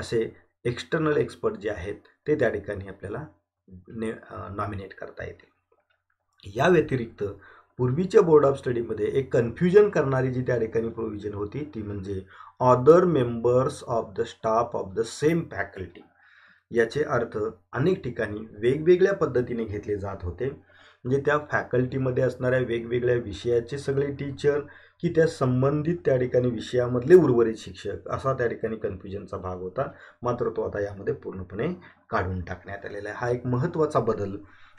[SPEAKER 1] असे एक्सटर्नल एक्सपर्ट जे आहेत ते त्या ठिकाणी आपल्याला ने नॉमिनेट करता येतील या व्यतिरिक्त पूर्वीच्या बोर्ड ऑफ स्टडीमध्ये एक कन्फ्युजन करणारी जी त्या ठिकाणी प्रोव्हिजन होती ती म्हणजे other members of the staff of the same faculty याचे अर्थ अनेक ठिकाणी वेगवेगळ्या पद्धतीने घेतले जात होते म्हणजे त्या फॅकल्टीमध्ये असणाऱ्या वेगवेगळ्या विषयाचे सगळे टीचर की त्या संबंधित त्या ठिकाणी विषयामधले उर्वरित शिक्षक असा त्या ठिकाणी कन्फ्युजनचा भाग होता मात्र तो आता यामध्ये पूर्णपणे काढून टाकण्यात आलेला आहे हा एक महत्त्वाचा बदल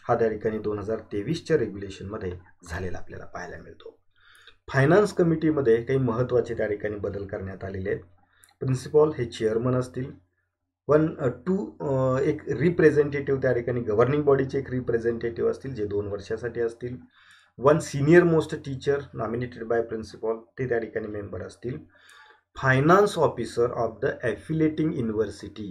[SPEAKER 1] हा त्या ठिकाणी दोन हजार तेवीसच्या रेग्युलेशनमध्ये झालेला आपल्याला पाहायला मिळतो फायनान्स कमिटीमध्ये काही महत्त्वाचे त्या ठिकाणी बदल करण्यात आलेले आहेत प्रिन्सिपॉल हे चेअरमन असतील वन टू एक रिप्रेझेंटेटिव्ह त्या ठिकाणी गव्हर्निंग बॉडीचे एक रिप्रेझेंटेटिव्ह असतील जे दोन वर्षासाठी असतील one senior most teacher nominated by principal ते त्या ठिकाणी मेंबर असतील finance officer of the affiliating university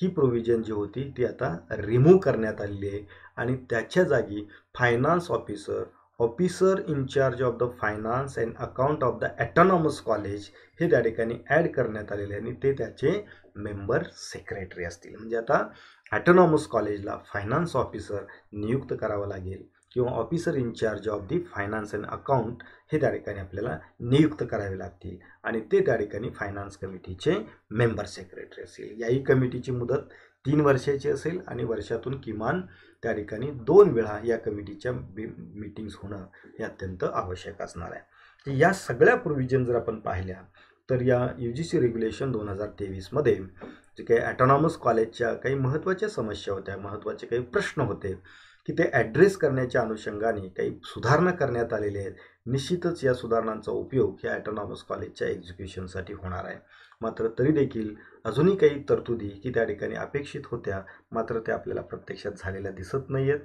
[SPEAKER 1] ही प्रोव्हिजन जी होती ती आता रिमूव्ह करण्यात आलेली आहे आणि त्याच्या जागी finance officer officer in charge of the finance and account of the autonomous college हे त्या ठिकाणी ॲड करण्यात आलेले आणि ते त्याचे मेंबर सेक्रेटरी असतील म्हणजे आता ॲटॉनॉमस कॉलेजला फायनान्स ऑफिसर नियुक्त करावं लागेल किंवा officer in charge of the finance and account हे त्या ठिकाणी आपल्याला नियुक्त करावे लागतील आणि ते त्या ठिकाणी फायनान्स कमिटीचे मेंबर सेक्रेटरी असतील याही कमिटीची मुदत तीन वर्षाची असेल आणि वर्षातून किमान त्या ठिकाणी दोन वेळा या कमिटीच्या मीटिंग्स होणं हे अत्यंत आवश्यक असणार आहे या सगळ्या प्रोव्हिजन जर आपण पाहिल्या तर या यू जी सी रेग्युलेशन दोन हजार तेवीसमध्ये जे काही ॲटॉनॉमस कॉलेजच्या काही महत्त्वाच्या समस्या होत्या महत्त्वाचे काही प्रश्न होते की ते ॲड्रेस करण्याच्या अनुषंगाने काही सुधारणा करण्यात आलेल्या आहेत निश्चितच या सुधारणांचा उपयोग या ॲटॉनॉमस कॉलेजच्या एक्झिक्युशनसाठी होणार आहे मात्र तरी देखील अजूनही काही तरतुदी की त्या ठिकाणी अपेक्षित होत्या मात्र त्या आपल्याला प्रत्यक्षात झालेल्या दिसत नाही आहेत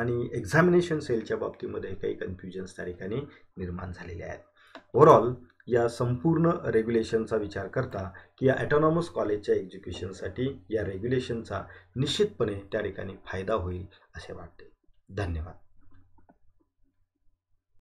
[SPEAKER 1] आणि एक्झामिनेशन सेलच्या बाबतीमध्ये काही कन्फ्युजन्स त्या ठिकाणी निर्माण झालेले आहेत ओव्हरऑल या संपूर्ण रेग्युलेशनचा विचार करता की या ॲटॉनॉमस कॉलेजच्या एज्युकेशनसाठी या रेग्युलेशनचा निश्चितपणे त्या ठिकाणी फायदा होईल असे वाटते धन्यवाद